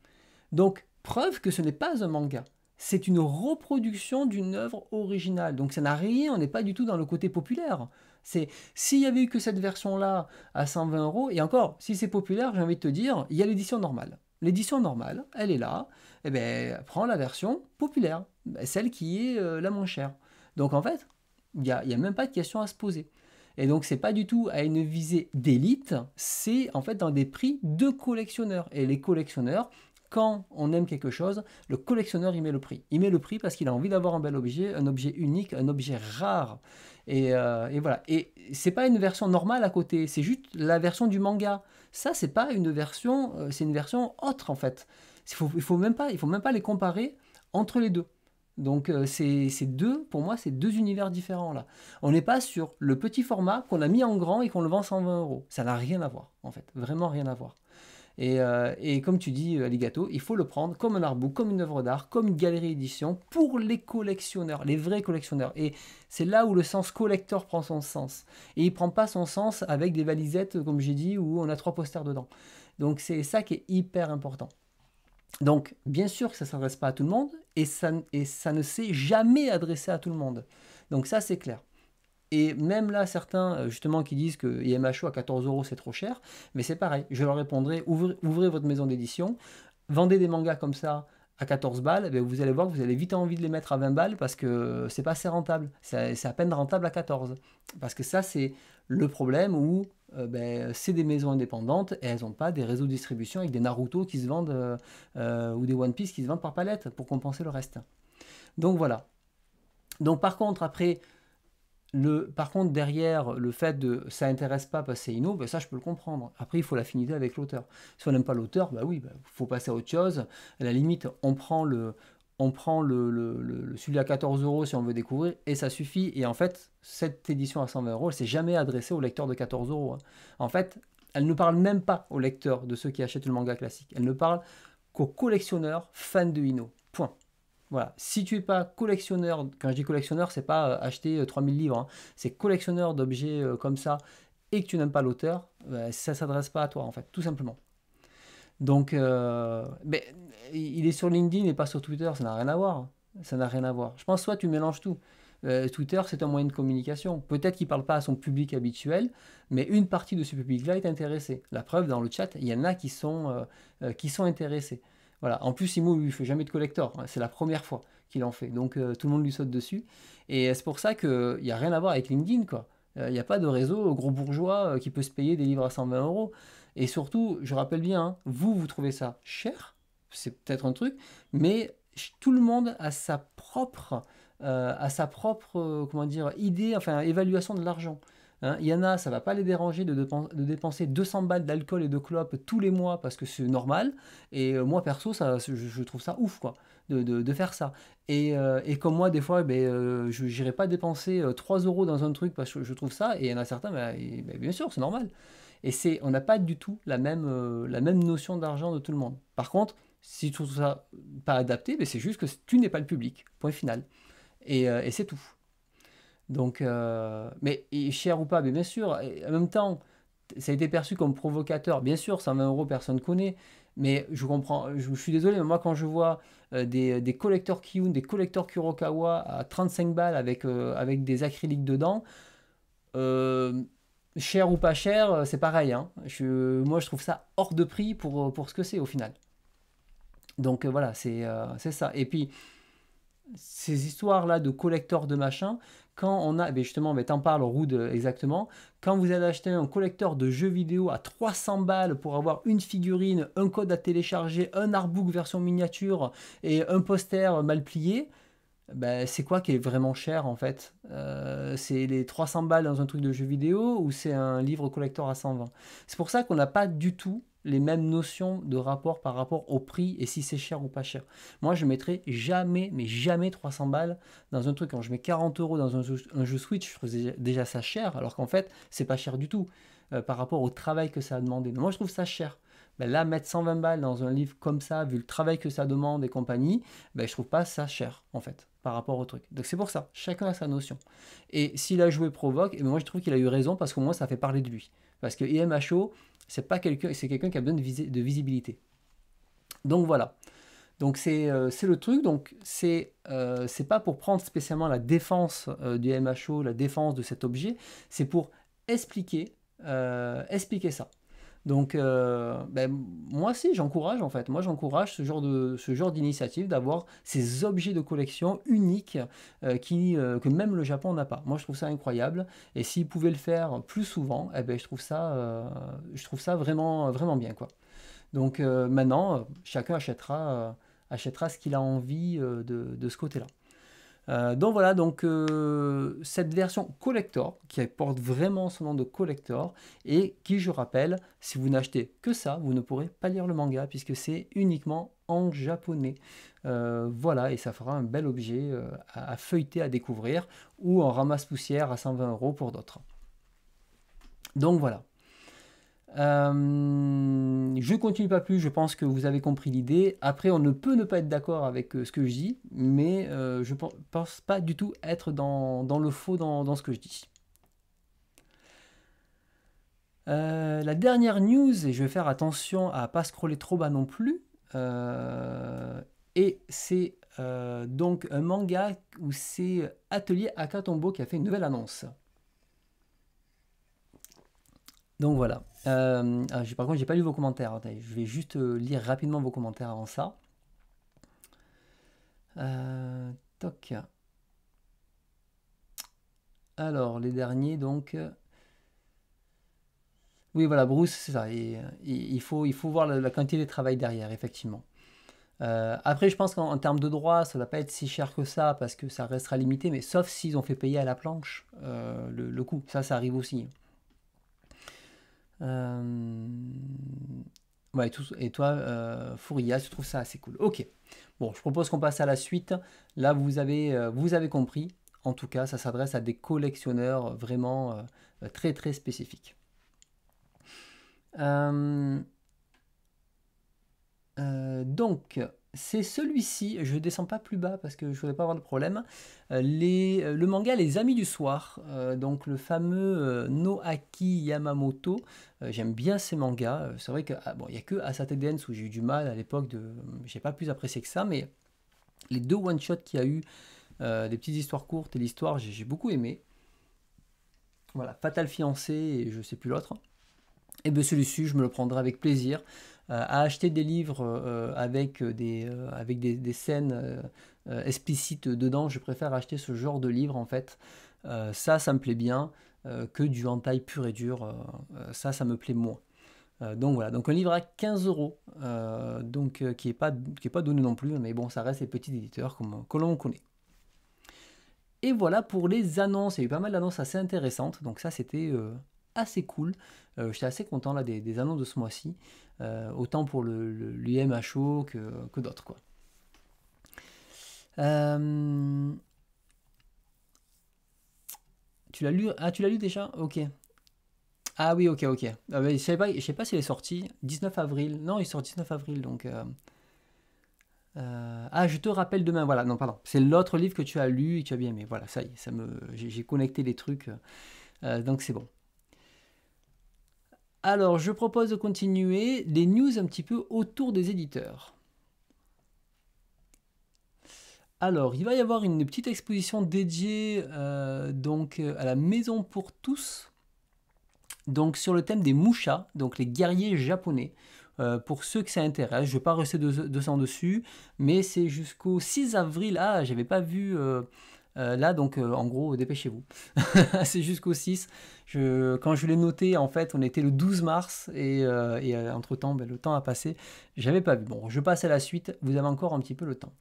Donc, preuve que ce n'est pas un manga c'est une reproduction d'une œuvre originale. Donc ça n'a rien, on n'est pas du tout dans le côté populaire. C'est s'il y avait eu que cette version-là à 120 euros, et encore, si c'est populaire, j'ai envie de te dire, il y a l'édition normale. L'édition normale, elle est là, et eh bien prends la version populaire, ben, celle qui est euh, la moins chère. Donc en fait, il n'y a, y a même pas de question à se poser. Et donc, c'est pas du tout à une visée d'élite, c'est en fait dans des prix de collectionneurs. Et les collectionneurs, quand on aime quelque chose, le collectionneur il met le prix. Il met le prix parce qu'il a envie d'avoir un bel objet, un objet unique, un objet rare. Et, euh, et voilà. Et c'est pas une version normale à côté, c'est juste la version du manga. Ça, c'est pas une version, euh, c'est une version autre en fait. Il faut, faut même pas, il faut même pas les comparer entre les deux. Donc euh, c'est deux, pour moi, c'est deux univers différents là. On n'est pas sur le petit format qu'on a mis en grand et qu'on le vend 120 euros. Ça n'a rien à voir en fait, vraiment rien à voir. Euh, et, comme tu dis, euh, Aligato, il faut le prendre comme un artbook, comme une œuvre d'art, comme une galerie édition pour les collectionneurs, les vrais collectionneurs. Et c'est là où le sens collector prend son sens. Et il prend pas son sens avec des valisettes, comme j'ai dit, où on a trois posters dedans. Donc c'est ça qui est hyper important. Donc bien sûr que ça ne s'adresse pas à tout le monde et ça, et ça ne s'est jamais adressé à tout le monde. Donc ça c'est clair. Et même là, certains, euh, justement, qui disent que IMHO à 14 euros, c'est trop cher, mais c'est pareil, je leur répondrai, ouvrez, votre maison d'édition, vendez des mangas comme ça à 14 balles, eh vous allez voir que vous avez vite envie de les mettre à 20 balles parce que c'est pas assez rentable. C'est à peine rentable à 14. Parce que ça, c'est le problème où euh, ben, c'est des maisons indépendantes et elles n'ont pas des réseaux de distribution avec des Naruto qui se vendent euh, ou des One Piece qui se vendent par palette pour compenser le reste. Donc voilà. Donc par contre, après, par contre, derrière le fait de ça intéresse pas passer ben ça je peux le comprendre. Après, il faut l'affinité avec l'auteur. Si on n'aime pas l'auteur, ben oui, il ben, faut passer à autre chose. À la limite, on prend le, on prend le, le, le celui à 14 euros si on veut découvrir et ça suffit. Et en fait, cette édition à 120 euros, s'est jamais adressée au lecteur de 14 euros. Hein. En fait, elle ne parle même pas au lecteur de ceux qui achètent le manga classique. Elle ne parle qu'aux collectionneurs fans de Hino. Point. Voilà. Si tu n'es pas collectionneur, quand je dis collectionneur, c'est pas euh, acheter 3000 euh, livres, hein. c'est collectionneur d'objets euh, comme ça et que tu n'aimes pas l'auteur, bah, ça ne s'adresse pas à toi en fait, tout simplement. Donc, il est sur LinkedIn et pas sur Twitter, ça n'a rien à voir. Hein. Ça n'a rien à voir. Je pense soit tu mélanges tout. Twitter, c'est un moyen de communication. Peut-être qu'il ne parle pas à son public habituel, mais une partie de ce public-là est intéressée. La preuve, dans le chat, il y en a qui sont, qui sont intéressés. Voilà. En plus, Imo, il fait jamais de collector. C'est la première fois qu'il en fait. Donc, euh, tout le monde lui saute dessus. Et euh, c'est pour ça qu'il n'y euh, a rien à voir avec LinkedIn, quoi. Il n'y a pas de réseau gros bourgeois qui peut se payer des livres à 120 euros. Et surtout, je rappelle bien, hein, vous, vous trouvez ça cher, c'est peut-être un truc, mais tout le monde a sa propre, sa propre comment dire, idée, enfin évaluation de l'argent il hein, y en a, ça va pas les déranger de, de dépenser 200 balles d'alcool et de clopes tous les mois parce que c'est normal. Et euh, moi, perso, ça, je, trouve ça ouf, quoi, de, faire ça. Euh, et, comme moi, des fois, ben, euh, je n'irai pas dépenser 3 euros dans un truc parce que je trouve ça. Et il y en a certains, ben, ben, bien sûr, c'est normal. Et c'est, on n'a pas du tout la même, notion d'argent de tout le monde. Par contre, si tu trouves ça pas adapté, c'est juste que tu n'es pas le public. Point final. et c'est tout. Donc, euh, mais cher ou pas, mais bien sûr, en même temps, ça a été perçu comme provocateur. Bien sûr, 120 euros, personne ne connaît. Mais je comprends, je, suis désolé, mais moi quand je vois euh, des, des, collecteurs Kiun, des collecteurs Kurokawa à 35 balles avec, euh, avec des acryliques dedans, cher ou pas cher, c'est pareil. Hein. Je, moi je trouve ça hors de prix pour, pour ce que c'est au final. Donc voilà, c'est ça. Et puis, ces histoires-là de collecteurs de machin, quand on a, ben justement, mais ben, t'en parles exactement, quand vous allez acheter un collecteur de jeux vidéo à 300 balles pour avoir une figurine, un code à télécharger, un artbook version miniature et un poster mal plié, ben, c'est quoi qui est vraiment cher en fait euh, C'est les 300 balles dans un truc de jeu vidéo ou c'est un livre collector à 120 C'est pour ça qu'on n'a pas du tout les mêmes notions de rapport par rapport au prix et si c'est cher ou pas cher. Moi, je mettrais jamais, mais jamais 300 balles dans un truc. Quand je mets 40 euros dans un jeu, un Switch, je trouve déjà ça cher, alors qu'en fait, c'est pas cher du tout euh, par rapport au travail que ça a demandé. moi, je trouve ça cher. Ben là, mettre 120 balles dans un livre comme ça, vu le travail que ça demande et compagnie, ben, je trouve pas ça cher, en fait, par rapport au truc. Donc c'est pour ça, chacun a sa notion. Et s'il a joué provoque, et ben moi je trouve qu'il a eu raison parce qu'au moins ça fait parler de lui. Parce que IMHO, c'est pas quelqu'un, c'est quelqu'un qui a besoin de, de, visibilité. Donc voilà. Donc c'est euh, le truc. Donc euh, c'est pas pour prendre spécialement la défense euh, du MHO, la défense de cet objet. C'est pour expliquer expliquer ça. Donc, euh, ben, moi aussi, j'encourage en fait. Moi, j'encourage ce genre de ce genre d'initiative d'avoir ces objets de collection uniques euh, qui, euh, que même le Japon n'a pas. Moi, je trouve ça incroyable. Et s'ils pouvaient le faire plus souvent, eh ben, je trouve ça, je trouve ça vraiment, vraiment bien quoi. Donc maintenant, chacun achètera, achètera ce qu'il a envie de, de ce côté-là. Euh, donc voilà, donc euh, cette version collector qui porte vraiment son nom de collector et qui, je rappelle, si vous n'achetez que ça, vous ne pourrez pas lire le manga puisque c'est uniquement en japonais. Euh, voilà, et ça fera un bel objet à, à feuilleter, à découvrir ou en ramasse-poussière à 120 euros pour d'autres. Donc voilà. Euh, je ne continue pas plus, je pense que vous avez compris l'idée. Après, on ne peut ne pas être d'accord avec euh, ce que je dis, mais euh, je ne pense pas du tout être dans, le faux dans, ce que je dis. la dernière news, et je vais faire attention à ne pas scroller trop bas non plus, et c'est donc un manga où c'est Atelier Akatombo qui a fait une nouvelle annonce. Donc voilà. Euh, ah, par contre, j'ai pas lu vos commentaires. Hein. Je vais juste euh, lire rapidement vos commentaires avant ça. Euh, toc. Alors, les derniers, donc. Oui, voilà, Bruce, c'est ça. il, faut, il faut voir la, quantité de travail derrière, effectivement. après, je pense qu'en termes de droit, ça ne va pas être si cher que ça, parce que ça restera limité, mais sauf s'ils ont fait payer à la planche le, le coût. Ça, ça arrive aussi. Euh, ouais, et, toi, euh, Fouria, tu trouves ça assez cool. Ok. Bon, je propose qu'on passe à la suite. Là, vous avez, euh, vous avez compris. En tout cas, ça s'adresse à des collectionneurs vraiment très très spécifiques. donc, c'est celui-ci, je ne descends pas plus bas parce que je voudrais pas avoir de problème, euh, les, euh, le manga Les Amis du Soir, euh, donc le fameux Noaki Yamamoto, j'aime bien ces mangas, c'est vrai que ah, bon, il n'y a que Asate Dance où j'ai eu du mal à l'époque, de, j'ai pas plus apprécié que ça, mais les deux one-shots qu'il y a eu, des petites histoires courtes et l'histoire, j'ai, beaucoup aimé. Voilà, Fatal Fiancé et je sais plus l'autre. Et eh bien celui-ci, je me le prendrai avec plaisir. Euh, à acheter des livres euh, avec, euh, des, avec des, des scènes explicites dedans. Je préfère acheter ce genre de livre en fait. ça, ça me plaît bien que du taille pur et dur. ça, ça me plaît moins. donc voilà, donc un livre à 15 euros, donc qui n'est pas, pas donné non plus, mais bon, ça reste les petits éditeurs comme, que l'on connaît. Et voilà pour les annonces. Il y a eu pas mal d'annonces assez intéressantes. Donc ça, c'était assez cool. Euh, j'étais assez content là des, annonces de ce mois-ci, euh, autant pour l'UMHO que, que d'autres. quoi. Euh, tu l'as lu Ah, tu l'as lu déjà Ok. Ah oui, ok, ok. Ah ben, je ne sais pas s'il est sorti. 19 avril. Non, il sort 19 avril, donc. ah, je te rappelle demain, voilà, non, pardon. C'est l'autre livre que tu as lu et que tu as bien aimé. Voilà, ça y ça j'ai connecté les trucs. donc c'est bon. Alors, je propose de continuer les news un petit peu autour des éditeurs. Alors, il va y avoir une petite exposition dédiée euh, donc euh, à la Maison pour tous, donc sur le thème des Musha, donc les guerriers japonais. Euh, pour ceux que ça intéresse, je ne vais pas rester dessus, mais c'est jusqu'au 6 avril. Ah, n'avais pas vu. Euh, là, donc, euh, en gros, dépêchez-vous. [laughs] c'est jusqu'au 6. quand je l'ai noté, en fait, on était le 12 mars et, euh, entre-temps, ben, le temps a passé. J'avais pas vu. Bon, je passe à la suite. Vous avez encore un petit peu le temps.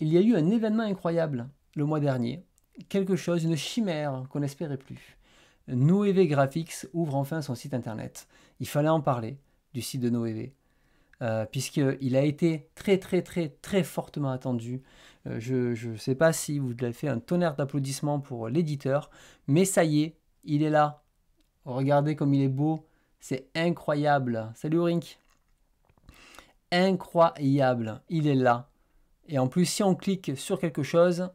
Il y a eu un événement incroyable le mois dernier. Quelque chose, une chimère qu'on n'espérait plus. Noévé Graphics ouvre enfin son site internet. Il fallait en parler du site de Noévé. Euh, puisqu'il a été très très très très fortement attendu. Euh, je ne sais pas si vous avez fait un tonnerre d'applaudissements pour l'éditeur, mais ça y est, il est là. Regardez comme il est beau, c'est incroyable. Salut Rink Incroyable, il est là. Et en plus, si on clique sur quelque chose,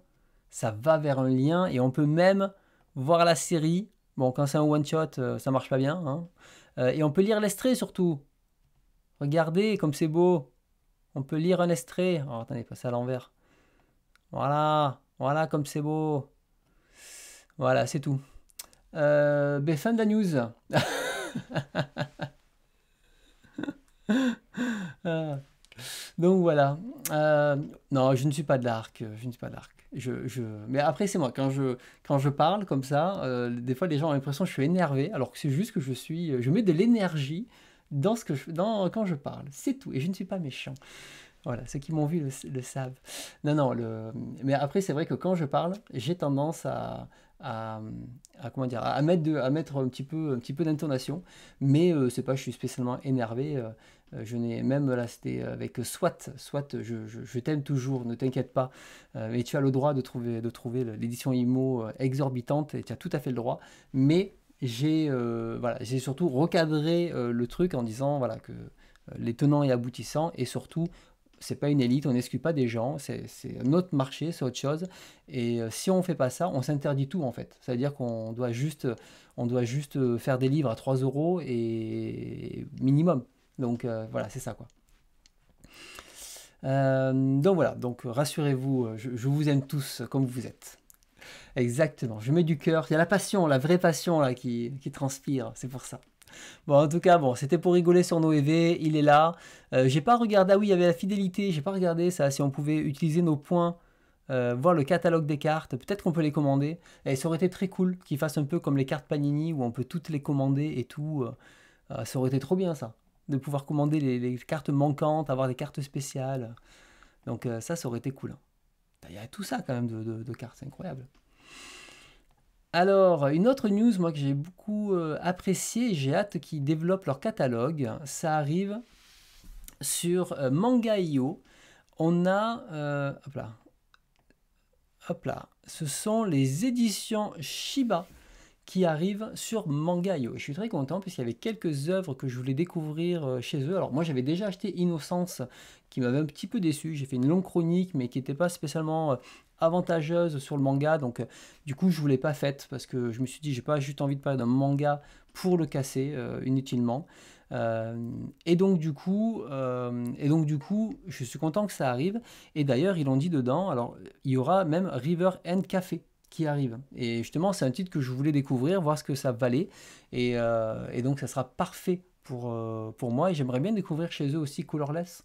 ça va vers un lien et on peut même voir la série. Bon, quand c'est un one-shot, euh, ça marche pas bien. Hein. et on peut lire l'estrée surtout. Regardez comme c'est beau. On peut lire un extrait. Oh, attendez, pas à l'envers. Voilà, voilà comme c'est beau. Voilà, c'est tout. Euh, ben de la news. [laughs] Ah. Donc voilà. Euh, non, je ne suis pas de l'arc. Je ne suis pas de l'arc. Je, je... Mais après, c'est moi. Quand je, quand je parle comme ça, euh, des fois, les gens ont l'impression que je suis énervé, alors que c'est juste que je suis. Je mets de l'énergie dans ce que je, dans, quand je parle. C'est tout. Et je ne suis pas méchant. Voilà, ceux qui m'ont vu le, savent. Non, non, mais après, c'est vrai que quand je parle, j'ai tendance à, comment dire, à mettre, de, à mettre un petit peu, un petit peu d'intonation, mais euh, c'est pas, je suis spécialement énervé. Euh, euh, je n'ai même là, c'était avec soit, soit, je, t'aime toujours, ne t'inquiète pas. Mais tu as le droit de trouver, de trouver l'édition IMO exorbitante, et tu as tout à fait le droit. Mais euh, j'ai surtout recadré euh, le truc en disant voilà, que euh, les tenants et aboutissants, et surtout, c'est pas une élite, on n'exclut pas des gens, c'est un autre marché, c'est autre chose. Et si on fait pas ça, on s'interdit tout en fait. C'est-à-dire qu'on doit juste, on doit juste faire des livres à 3 euros et minimum. Donc voilà, c'est ça quoi. donc voilà, donc rassurez-vous, je, vous aime tous comme vous êtes. Exactement. Je mets du cœur. Il y a la passion, la vraie passion là qui, transpire. C'est pour ça. Bon, en tout cas, bon, c'était pour rigoler sur nos EV. Il est là. Euh, j'ai pas regardé. Ah oui, il y avait la fidélité. J'ai pas regardé ça. Si on pouvait utiliser nos points. Euh, voir le catalogue des cartes, peut-être qu'on peut les commander. Et ça aurait été très cool qu'ils fassent un peu comme les cartes Panini où on peut toutes les commander et tout. Euh, ça aurait été trop bien ça, de pouvoir commander les, les cartes manquantes, avoir des cartes spéciales. Donc ça, ça aurait été cool. Il y a tout ça quand même de, cartes, c'est incroyable. Alors, une autre news, moi, que j'ai beaucoup apprécié euh, appréciée, j'ai hâte qu'ils développent leur catalogue. Ça arrive sur Manga euh, Manga.io. On a... Euh, hop là. Hop là. Ce sont les éditions Shiba qui arrive sur Mangayo. Et je suis très content puisqu'il y avait quelques œuvres que je voulais découvrir euh, chez eux. Alors moi j'avais déjà acheté Innocence qui m'avait un petit peu déçu. J'ai fait une longue chronique mais qui n'était pas spécialement euh, avantageuse sur le manga. Donc euh, du coup je ne voulais pas faite parce que je me suis dit j'ai pas juste envie de parler d'un manga pour le casser inutilement. et donc du coup, et donc du coup, je suis content que ça arrive. Et d'ailleurs, ils l'ont dit dedans. Alors, il y aura même River and Café qui arrive. Et justement, c'est un titre que je voulais découvrir, voir ce que ça valait. Et, euh, donc, ça sera parfait pour, euh, pour moi. Et j'aimerais bien découvrir chez eux aussi Colorless.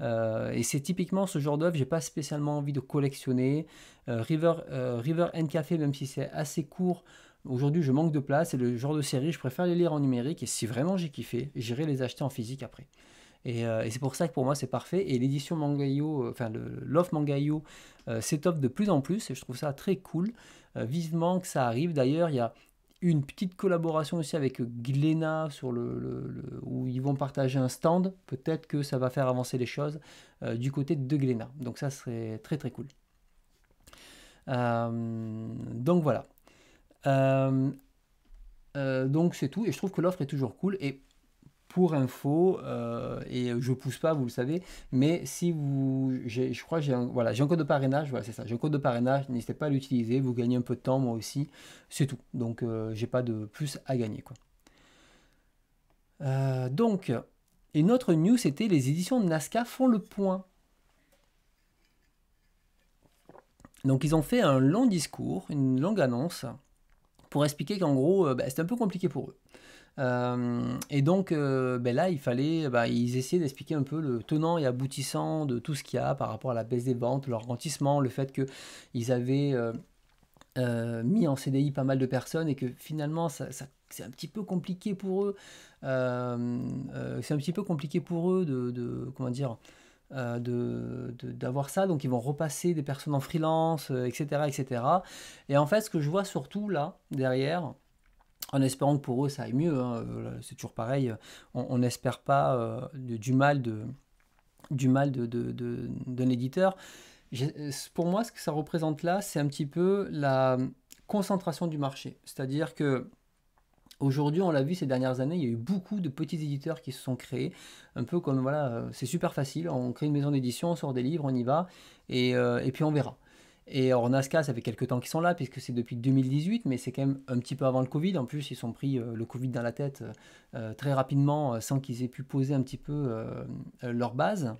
Euh, et c'est typiquement ce genre d'œuvre, j'ai pas spécialement envie de collectionner. River, River and Café, même si c'est assez court, aujourd'hui je manque de place. et le genre de série, je préfère les lire en numérique. Et si vraiment j'ai kiffé, j'irai les acheter en physique après. Euh, et, c'est pour ça que pour moi c'est parfait. Et l'édition Mangayo, euh, enfin l'offre Mangayo euh, s'étoffe de plus en plus et je trouve ça très cool. vivement que ça arrive. D'ailleurs, il y a une petite collaboration aussi avec Glena sur le, où ils vont partager un stand. Peut-être que ça va faire avancer les choses du côté de Glena. Donc ça serait très très cool. donc voilà. donc c'est tout et je trouve que l'offre est toujours cool et pour info, euh, et je pousse pas, vous le savez, mais si vous, je crois, j'ai un, voilà, j'ai un code de parrainage, voilà, c'est ça, j'ai un code de parrainage, n'hésitez pas à l'utiliser, vous gagnez un peu de temps, moi aussi, c'est tout. Donc, euh, j'ai pas de plus à gagner, quoi. Euh, donc, et notre news c'était les éditions de NASCA font le point. Donc, ils ont fait un long discours, une longue annonce, pour expliquer qu'en gros, bah, c'était un peu compliqué pour eux. Euh, et donc euh, ben là, il fallait, bah, ils essayaient d'expliquer un peu le tenant et aboutissant de tout ce qu'il y a par rapport à la baisse des ventes, leur rentissement, le fait qu'ils avaient... Euh, mis en CDI pas mal de personnes et que finalement c'est un petit peu compliqué pour eux. c'est un petit peu compliqué pour eux de, comment dire. d'avoir de, de, ça, donc ils vont repasser des personnes en freelance, etc., etc. Et en fait, ce que je vois surtout là, derrière, en espérant que pour eux ça aille mieux. Hein. C'est toujours pareil, on n'espère pas euh, du mal de du mal d'un de, de, éditeur. Euh, pour moi, ce que ça représente là, c'est un petit peu la concentration du marché. C'est-à-dire que Aujourd'hui, on l'a vu ces dernières années, il y a eu beaucoup de petits éditeurs qui se sont créés, un peu comme voilà, euh, c'est super facile, on crée une maison d'édition, on sort des livres, on y va, et puis on verra. Et Ornasca, ça fait quelques temps qu'ils sont là, puisque c'est depuis 2018, mais c'est quand même un petit peu avant le Covid. En plus, ils ont pris euh, le Covid dans la tête euh, euh, très rapidement, sans qu'ils aient pu poser un petit peu leur base.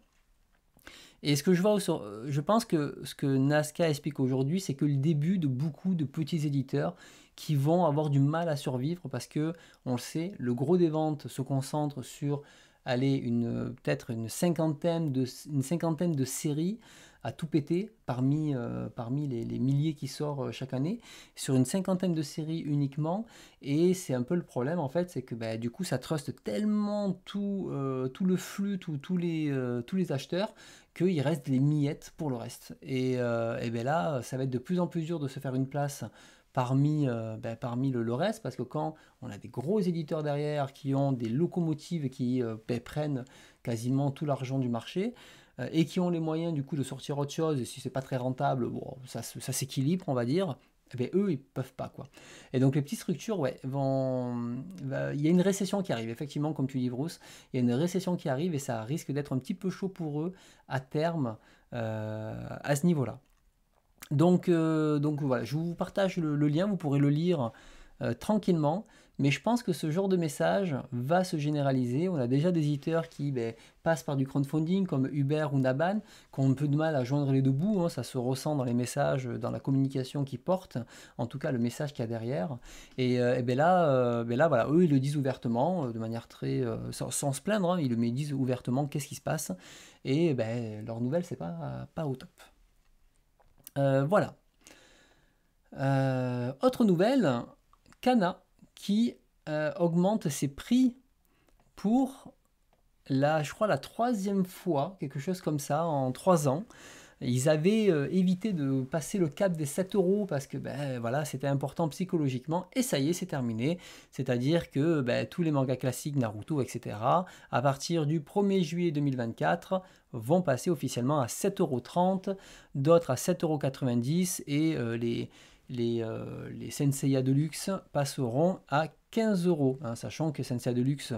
Et ce que je vois, je pense que ce que Nasca explique aujourd'hui, c'est que le début de beaucoup de petits éditeurs qui vont avoir du mal à survivre parce que, on le sait, le gros des ventes se concentre sur Aller une, peut-être une cinquantaine, de, une cinquantaine de séries à tout péter parmi, euh, parmi les, milliers qui sortent euh, chaque année, sur une cinquantaine de séries uniquement. Et c'est un peu le problème en fait, c'est que bah, du coup ça truste tellement tout, euh, tout le flux, les, tous les acheteurs, qu'il reste des miettes pour le reste. Et, et ben là, ça va être de plus en plus dur de se faire une place parmi, euh, ben, parmi le, reste, parce que quand on a des gros éditeurs derrière qui ont des locomotives qui euh, ben, prennent quasiment tout l'argent du marché, euh, et qui ont les moyens du coup de sortir autre chose, et si c'est pas très rentable, bon, ça, s'équilibre, on va dire, eh ben, eux, ils peuvent pas. quoi. Et donc les petites structures, ouais, vont... il y a une récession qui arrive, effectivement, comme tu dis, Bruce, il y a une récession qui arrive et ça risque d'être un petit peu chaud pour eux à terme à ce niveau-là. Donc, euh, donc voilà, je vous partage le, lien, vous pourrez le lire euh, tranquillement. Mais je pense que ce genre de message va se généraliser. On a déjà des éditeurs qui ben, passent par du crowdfunding, comme Uber ou Naban, qui ont un peu de mal à joindre les deux bouts. Hein. Ça se ressent dans les messages, dans la communication qu'ils portent, en tout cas le message qu'il y a derrière. Et, euh, ben là, ben là, eux, ils le disent ouvertement, de manière très. sans, se plaindre, hein. ils le disent ouvertement qu'est-ce qui se passe. Et ben, leur nouvelle, c'est pas, pas au top. Euh, voilà. Euh, autre nouvelle, Cana qui euh, augmente ses prix pour la, je crois, la troisième fois, quelque chose comme ça, en trois ans. Ils avaient euh, évité de passer le cap des 7 euros parce que ben, voilà, c'était important psychologiquement. Et ça y est, c'est terminé. C'est-à-dire que ben, tous les mangas classiques, Naruto, etc., à partir du 1er juillet 2024, vont passer officiellement à 7,30€, d'autres à 7,90€ et euh, les, les, euh, les Senseiya de luxe passeront à 15 euros, hein, sachant que Senseiya de luxe,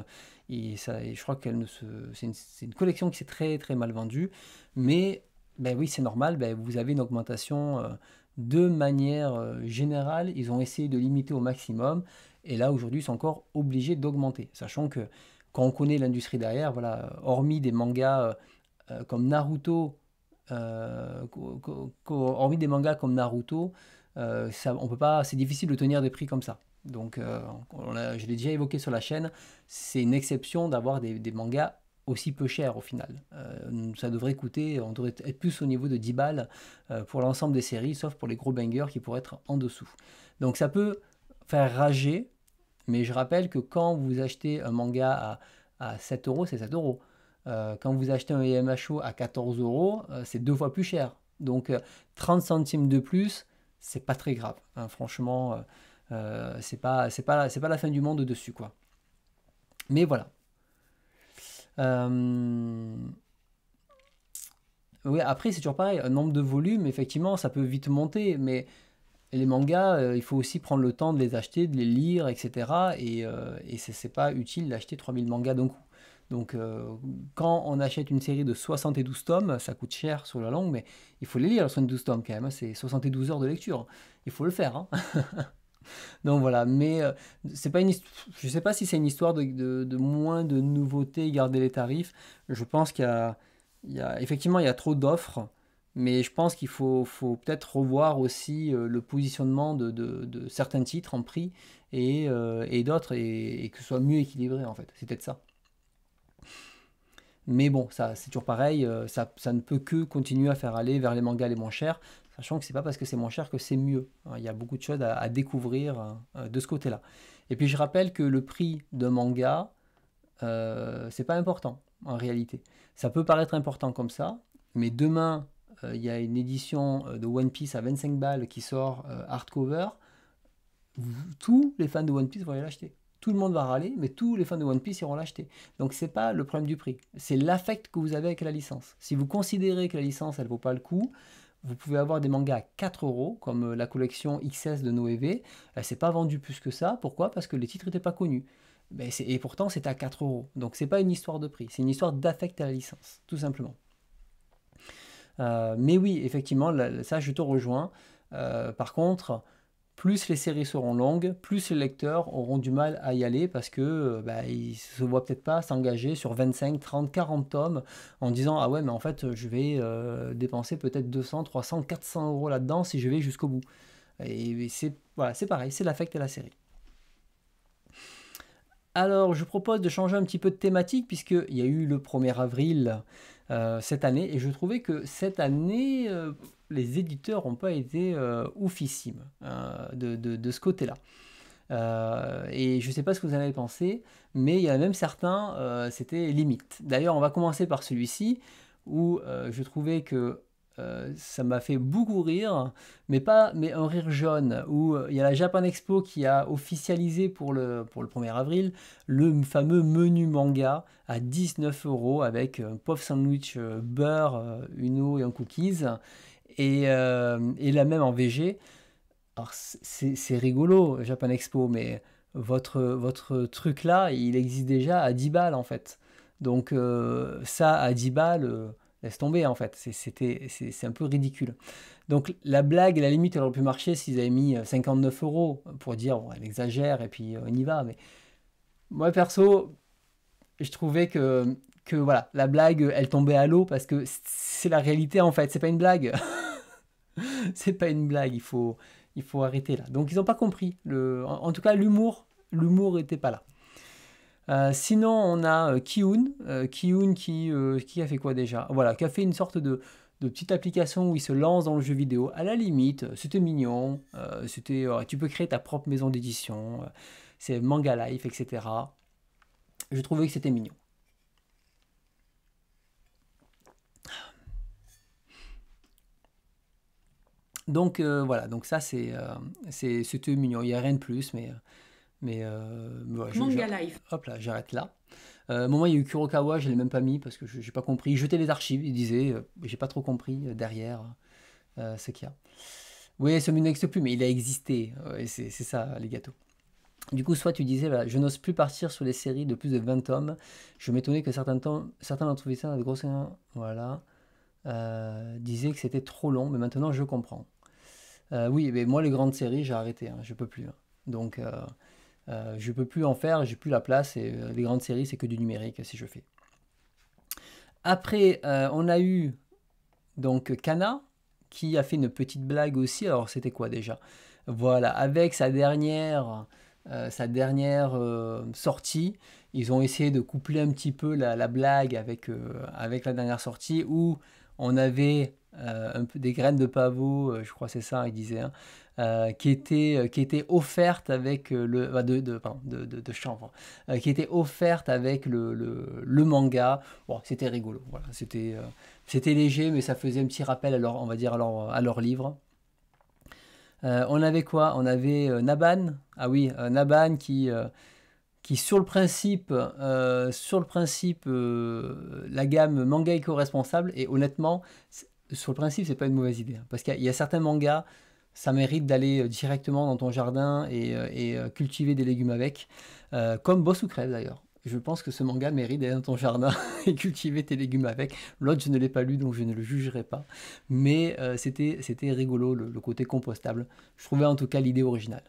et ça, je crois qu'elle ne c'est une, une, collection qui s'est très très mal vendue, mais ben oui, c'est normal, ben, vous avez une augmentation euh, de manière euh, générale. Ils ont essayé de limiter au maximum. Et là, aujourd'hui, ils sont encore obligés d'augmenter. Sachant que quand on connaît l'industrie derrière, voilà, hormis des mangas euh, comme Naruto, hormis des mangas comme Naruto, c'est difficile de tenir des prix comme ça. Donc, je l'ai déjà évoqué sur la chaîne, c'est une exception d'avoir des mangas aussi peu cher au final. Euh, ça devrait coûter, on devrait être plus au niveau de 10 balles euh, pour l'ensemble des séries, sauf pour les gros bangers qui pourraient être en dessous. Donc ça peut faire rager, mais je rappelle que quand vous achetez un manga à, 7 euros, c'est 7 euros. Euh, quand vous achetez un EMHO à 14 euros, c'est deux fois plus cher. Donc 30 centimes de plus, c'est pas très grave. Hein. franchement, c'est pas, pas, pas la fin du monde dessus. quoi. Mais voilà, euh, oui, après, c'est toujours pareil. Un nombre de volumes, effectivement, ça peut vite monter, mais les mangas, euh, il faut aussi prendre le temps de les acheter, de les lire, etc. Et, et euh, c'est pas utile d'acheter 3000 mangas d'un coup. Donc, quand on achète une série de 72 tomes, ça coûte cher sur la longue, mais il faut les lire, les 72 tomes quand même. Hein, c'est 72 heures de lecture. Il faut le faire. Hein. [laughs] Donc voilà, mais euh, c'est pas une je ne sais pas si c'est une histoire de, moins de nouveautés garder les tarifs. Je pense qu'il y, y, a effectivement il y a trop d'offres, mais je pense qu'il faut, faut peut-être revoir aussi euh, le positionnement de, certains titres en prix et, euh, et d'autres et, que ce soit mieux équilibré en fait. C'est peut-être ça. Mais bon, ça c'est toujours pareil, ça, ça, ne peut que continuer à faire aller vers les mangas les moins chers sachant que c'est pas parce que c'est moins cher que c'est mieux. Hein. Il y a beaucoup de choses à, découvrir euh, de ce côté-là. Et puis je rappelle que le prix d'un manga, euh, c'est pas important en réalité. Ça peut paraître important comme ça, mais demain euh, il y a une édition euh, de One Piece à 25 balles qui sort hardcover. Tous les fans de One Piece vont aller l'acheter. Tout le monde va râler, mais tous les fans de One Piece iront l'acheter. Donc c'est pas le problème du prix, c'est l'affect que vous avez avec la licence. Si vous considérez que la licence elle vaut pas le coup, vous pouvez avoir des mangas à 4 euros, comme euh, la collection XS de Noévé. Elle euh, s'est pas vendue plus que ça. Pourquoi Parce que les titres n'étaient pas connus. Mais et pourtant, c'est à 4 euros. Donc, c'est pas une histoire de prix. C'est une histoire d'affect à la licence, tout simplement. Euh, mais oui, effectivement, ça, je te rejoins. par contre, plus les séries seront longues, plus les lecteurs auront du mal à y aller parce que euh, bah, se voient peut-être pas s'engager sur 25, 30, 40 tomes en disant ah ouais mais en fait je vais euh, dépenser peut-être 200, 300, 400 euros là-dedans si je vais jusqu'au bout. Et c'est voilà, c'est pareil, c'est l'affect à la série. Alors, je propose de changer un petit peu de thématique, puisqu'il y a eu le 1er avril euh, cette année, et je trouvais que cette année, les éditeurs n'ont pas été euh, oufissimes euh, de, ce côté-là. Euh, et je ne sais pas ce que vous en avez pensé, mais il y en a même certains, c'était limite. D'ailleurs, on va commencer par celui-ci, où je trouvais que ça m'a fait beaucoup rire, mais pas mais un rire jaune, où il y a la Japan Expo qui a officialisé pour le, pour le 1er avril le fameux menu manga à 19 euros avec un pof sandwich beurre, une eau et un cookies. Euh, et, là même en VG, c'est rigolo, Japan Expo, mais votre, votre truc là, il existe déjà à 10 balles en fait. Donc euh, ça à 10 balles, euh, laisse tomber en fait, c'est un peu ridicule. Donc la blague, la limite, elle aurait pu marcher s'ils avaient mis 59 euros pour dire, elle exagère et puis on y va. Mais moi perso, je trouvais que, que voilà, la blague, elle tombait à l'eau parce que c'est la réalité en fait, c'est pas une blague. [laughs] [laughs] c'est pas une blague, il faut, il faut arrêter là. Donc ils n'ont pas compris. Le, en, tout cas, l'humour, l'humour n'était pas là. Euh, sinon, on a euh, Kiun, euh, Kiun qui, qui a fait quoi déjà Voilà, qui a fait une sorte de, petite application où il se lance dans le jeu vidéo. À la limite, c'était mignon. c'était, tu peux créer ta propre maison d'édition. c'est Manga Life, etc. Je trouvais que c'était mignon. Donc euh, voilà, donc ça c'est euh, c'est c'était mignon, il n'y a rien de plus, mais mais euh, Manga Hop là, j'arrête là. Euh, moment il y a eu Kurokawa, je l'ai même pas mis parce que je j'ai pas compris. Jeter les archives, il disait, j'ai pas trop compris derrière ce qu'il y a. Oui, ce menu n'existe plus, mais il a existé. c'est ça les gâteaux. Du coup, soit tu disais, voilà, je n'ose plus partir sur les séries de plus de 20 tomes. Je m'étonnais que certains, temps certains trouvé ça de hein. Voilà. disaient que c'était trop long, mais maintenant je comprends. Euh, oui, mais moi, les grandes séries, j'ai arrêté. Je hein, je peux plus. Hein. Donc, je euh, ne euh, je peux plus en faire. J'ai plus la place. Et les grandes séries, c'est que du numérique si je fais. Après, on a eu donc Kana qui a fait une petite blague aussi. Alors, c'était quoi déjà Voilà, avec sa dernière. sa dernière sortie. Ils ont essayé de coupler un petit peu la, blague avec, avec la dernière sortie où on avait euh, un peu des graines de pavot, euh, je crois c'est ça, il disait, hein, euh, qui était qui était offerte avec le bah, de de, de, chanvre, hein, qui était offerte avec le, le, manga. Bon, c'était rigolo, voilà, c'était c'était léger, mais ça faisait un petit rappel à leur, on va dire à à leur livre. on avait quoi On avait Naban, ah oui, Naban qui qui sur le principe, sur le principe la gamme manga éco-responsable, et honnêtement, sur le principe, c'est pas une mauvaise idée. Hein, parce qu'il y, a certains mangas, ça mérite d'aller euh, directement dans ton jardin et, euh, euh, cultiver des légumes avec. comme Boss ou Crève d'ailleurs. Je pense que ce manga mérite d'aller dans ton jardin [laughs] et cultiver tes légumes avec. L'autre, je ne l'ai pas lu, donc je ne le jugerai pas. Mais c'était rigolo, le, côté compostable. Je trouvais en tout cas l'idée originale.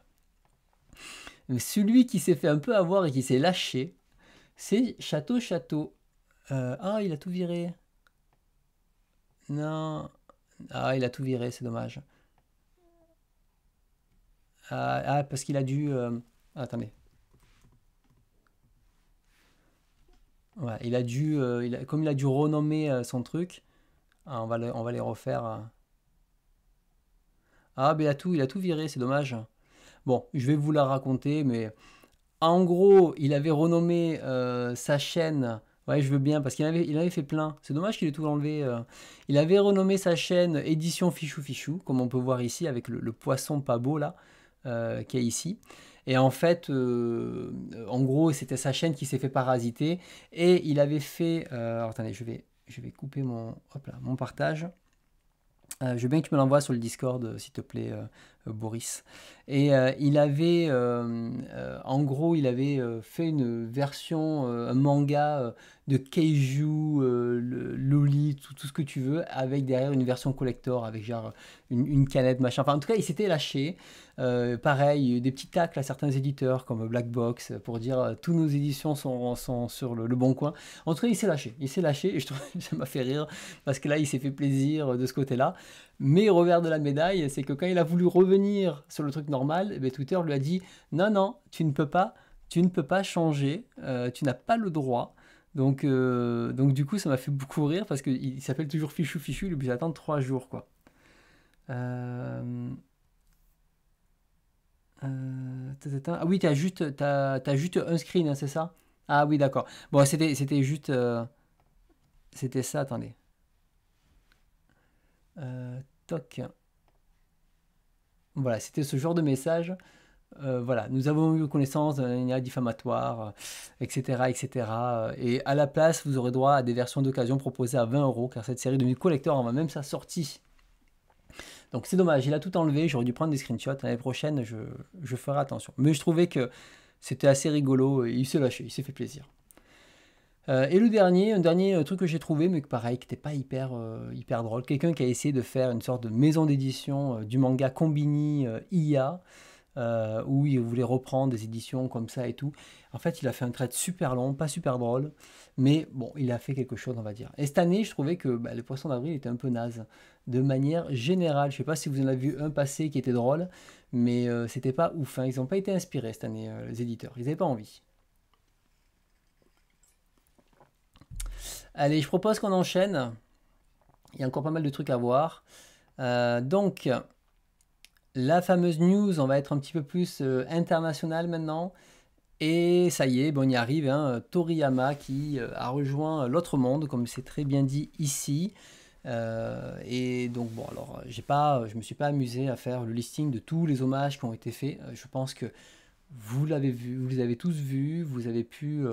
celui qui s'est fait un peu avoir et qui s'est lâché, c'est Château Château. ah, il a tout viré. Non. Ah, il a tout viré, c'est dommage. Ah, ah parce qu'il a dû... Euh, attendez. il a dû... Euh, comme il a dû renommer euh, son truc, ah, on, va on va les refaire. Ah, ben tout, il a tout viré, c'est dommage. Bon, je vais vous la raconter, mais... En gros, il avait renommé sa chaîne Ouais, je veux bien, parce qu'il avait, il avait fait plein. C'est dommage qu'il ait tout enlevé. Euh. Il avait renommé sa chaîne Édition Fichou Fichou, comme on peut voir ici, avec le, poisson pas beau, là, euh, qui est ici. Et en fait, euh, en gros, c'était sa chaîne qui s'est fait parasiter. Et il avait fait... attendez, je vais, je vais couper mon, mon partage. Euh, je veux bien que tu me l'envoies sur le Discord, euh, s'il te plaît, euh, Boris. Et il avait, en gros, il avait fait une version, un manga de Keiju tout ce que tu veux, avec derrière une version collector, avec genre une, canette, machin. Enfin, en tout cas, il s'était lâché. Euh, pareil, des petits tacles à certains éditeurs comme Black Box pour dire euh, tous nos éditions sont, sont sur le, bon coin. En tout cas, il s'est lâché. Il s'est lâché et je trouve ça m'a fait rire parce que là, il s'est fait plaisir de ce côté-là. Mais revers de la médaille, c'est que quand il a voulu revenir sur le truc normal, eh ben, Twitter lui a dit non, non, tu ne peux pas, tu ne peux pas changer, euh, tu n'as pas le droit. Donc, euh, donc du coup, ça m'a fait beaucoup rire parce qu'il s'appelle toujours Fichu Fichu, il est obligé d'attendre trois jours, quoi. Euh, euh, ah oui, t'as juste, as, juste un screen, hein, c'est ça Ah oui, d'accord. Bon, c'était, c'était juste... c'était ça, attendez. toc. Voilà, c'était ce genre de message. Euh, voilà, nous avons eu connaissance d'un IA diffamatoire, etc., euh, etc. Euh, et à la place, vous aurez droit à des versions d'occasion proposées à 20 euros, car cette série de collector en même sa sortie. Donc c'est dommage, il a tout enlevé, j'aurais dû prendre des screenshots. L'année prochaine, je, ferai attention. Mais je trouvais que c'était assez rigolo, et il s'est lâché, il s'est fait plaisir. et le dernier, un dernier truc que j'ai trouvé, mais que pareil, qui n'était pas hyper, hyper drôle, quelqu'un qui a essayé de faire une sorte de maison d'édition du manga Combini IA. Euh, où il voulait reprendre des éditions comme ça et tout. En fait, il a fait un trade super long, pas super drôle, mais bon, il a fait quelque chose, on va dire. Et cette année, je trouvais que bah, le poisson d'avril était un peu naze, de manière générale. Je ne sais pas si vous en avez vu un passé qui était drôle, mais ce euh, c'était pas ouf. Hein. Ils n'ont pas été inspirés cette année, euh, les éditeurs. Ils n'avaient pas envie. Allez, je propose qu'on enchaîne. Il y a encore pas mal de trucs à voir. donc, la fameuse news, on va être un petit peu plus euh, international maintenant. Et ça y est, bon, on y arrive, hein, Toriyama qui euh, a rejoint l'autre monde, comme c'est très bien dit ici. Euh, et donc bon, alors j'ai pas, je me suis pas amusé à faire le listing de tous les hommages qui ont été faits. Je pense que vous l'avez vu, vous les avez tous vus, vous avez pu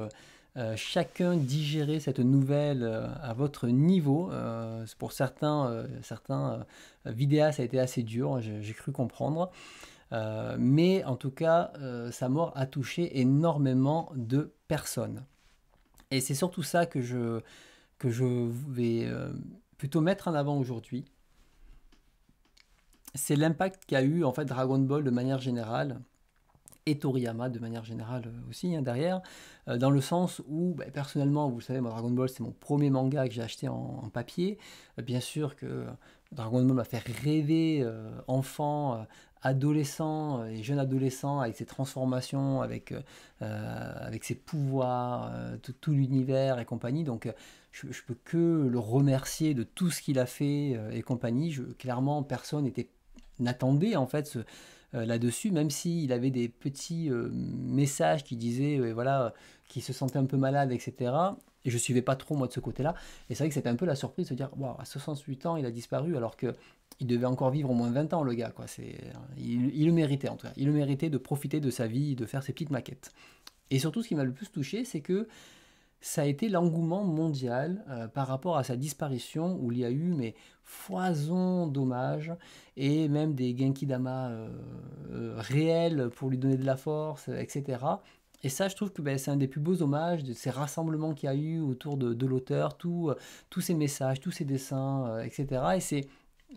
euh, chacun digérer cette nouvelle euh, à votre niveau. Euh, pour certains, certains vidéastes, ça a été assez dur, hein, j'ai cru comprendre. mais en tout cas, sa mort a touché énormément de personnes. Et c'est surtout ça que je, que je vais plutôt mettre en avant aujourd'hui. C'est l'impact qu'a eu en fait Dragon Ball de manière générale et Toriyama de manière générale euh, aussi hein, derrière, euh, dans le sens où bah, personnellement, vous savez, moi, Dragon Ball c'est mon premier manga que j'ai acheté en, papier. Euh, bien sûr que Dragon Ball m'a fait rêver enfant, adolescent et jeune adolescent avec ses transformations, avec, avec ses pouvoirs, tout, l'univers et compagnie. Donc je, peux que le remercier de tout ce qu'il a fait et compagnie. clairement, personne n'était n'attendait en fait euh, là-dessus, même s'il avait des petits euh, messages qui disaient, euh, voilà, qui se sentait un peu malade, etc. Et je suivais pas trop moi de ce côté-là. Et c'est vrai que c'était un peu la surprise de se dire, à 68 ans, il a disparu, alors que il devait encore vivre au moins 20 ans, le gars. Quoi. C'est, il, il, le méritait en tout cas. Il le méritait de profiter de sa vie, de faire ses petites maquettes. Et surtout, ce qui m'a le plus touché, c'est que ça a été l'engouement mondial euh, par rapport à sa disparition, où il y a eu mais foison d'hommages et même des Genkidama euh, euh, réels pour lui donner de la force, etc. Et ça, je trouve que ben, c'est un des plus beaux hommages de ces rassemblements qu'il y a eu autour de, de l'auteur, euh, tous ces messages, tous ces dessins, etc. Et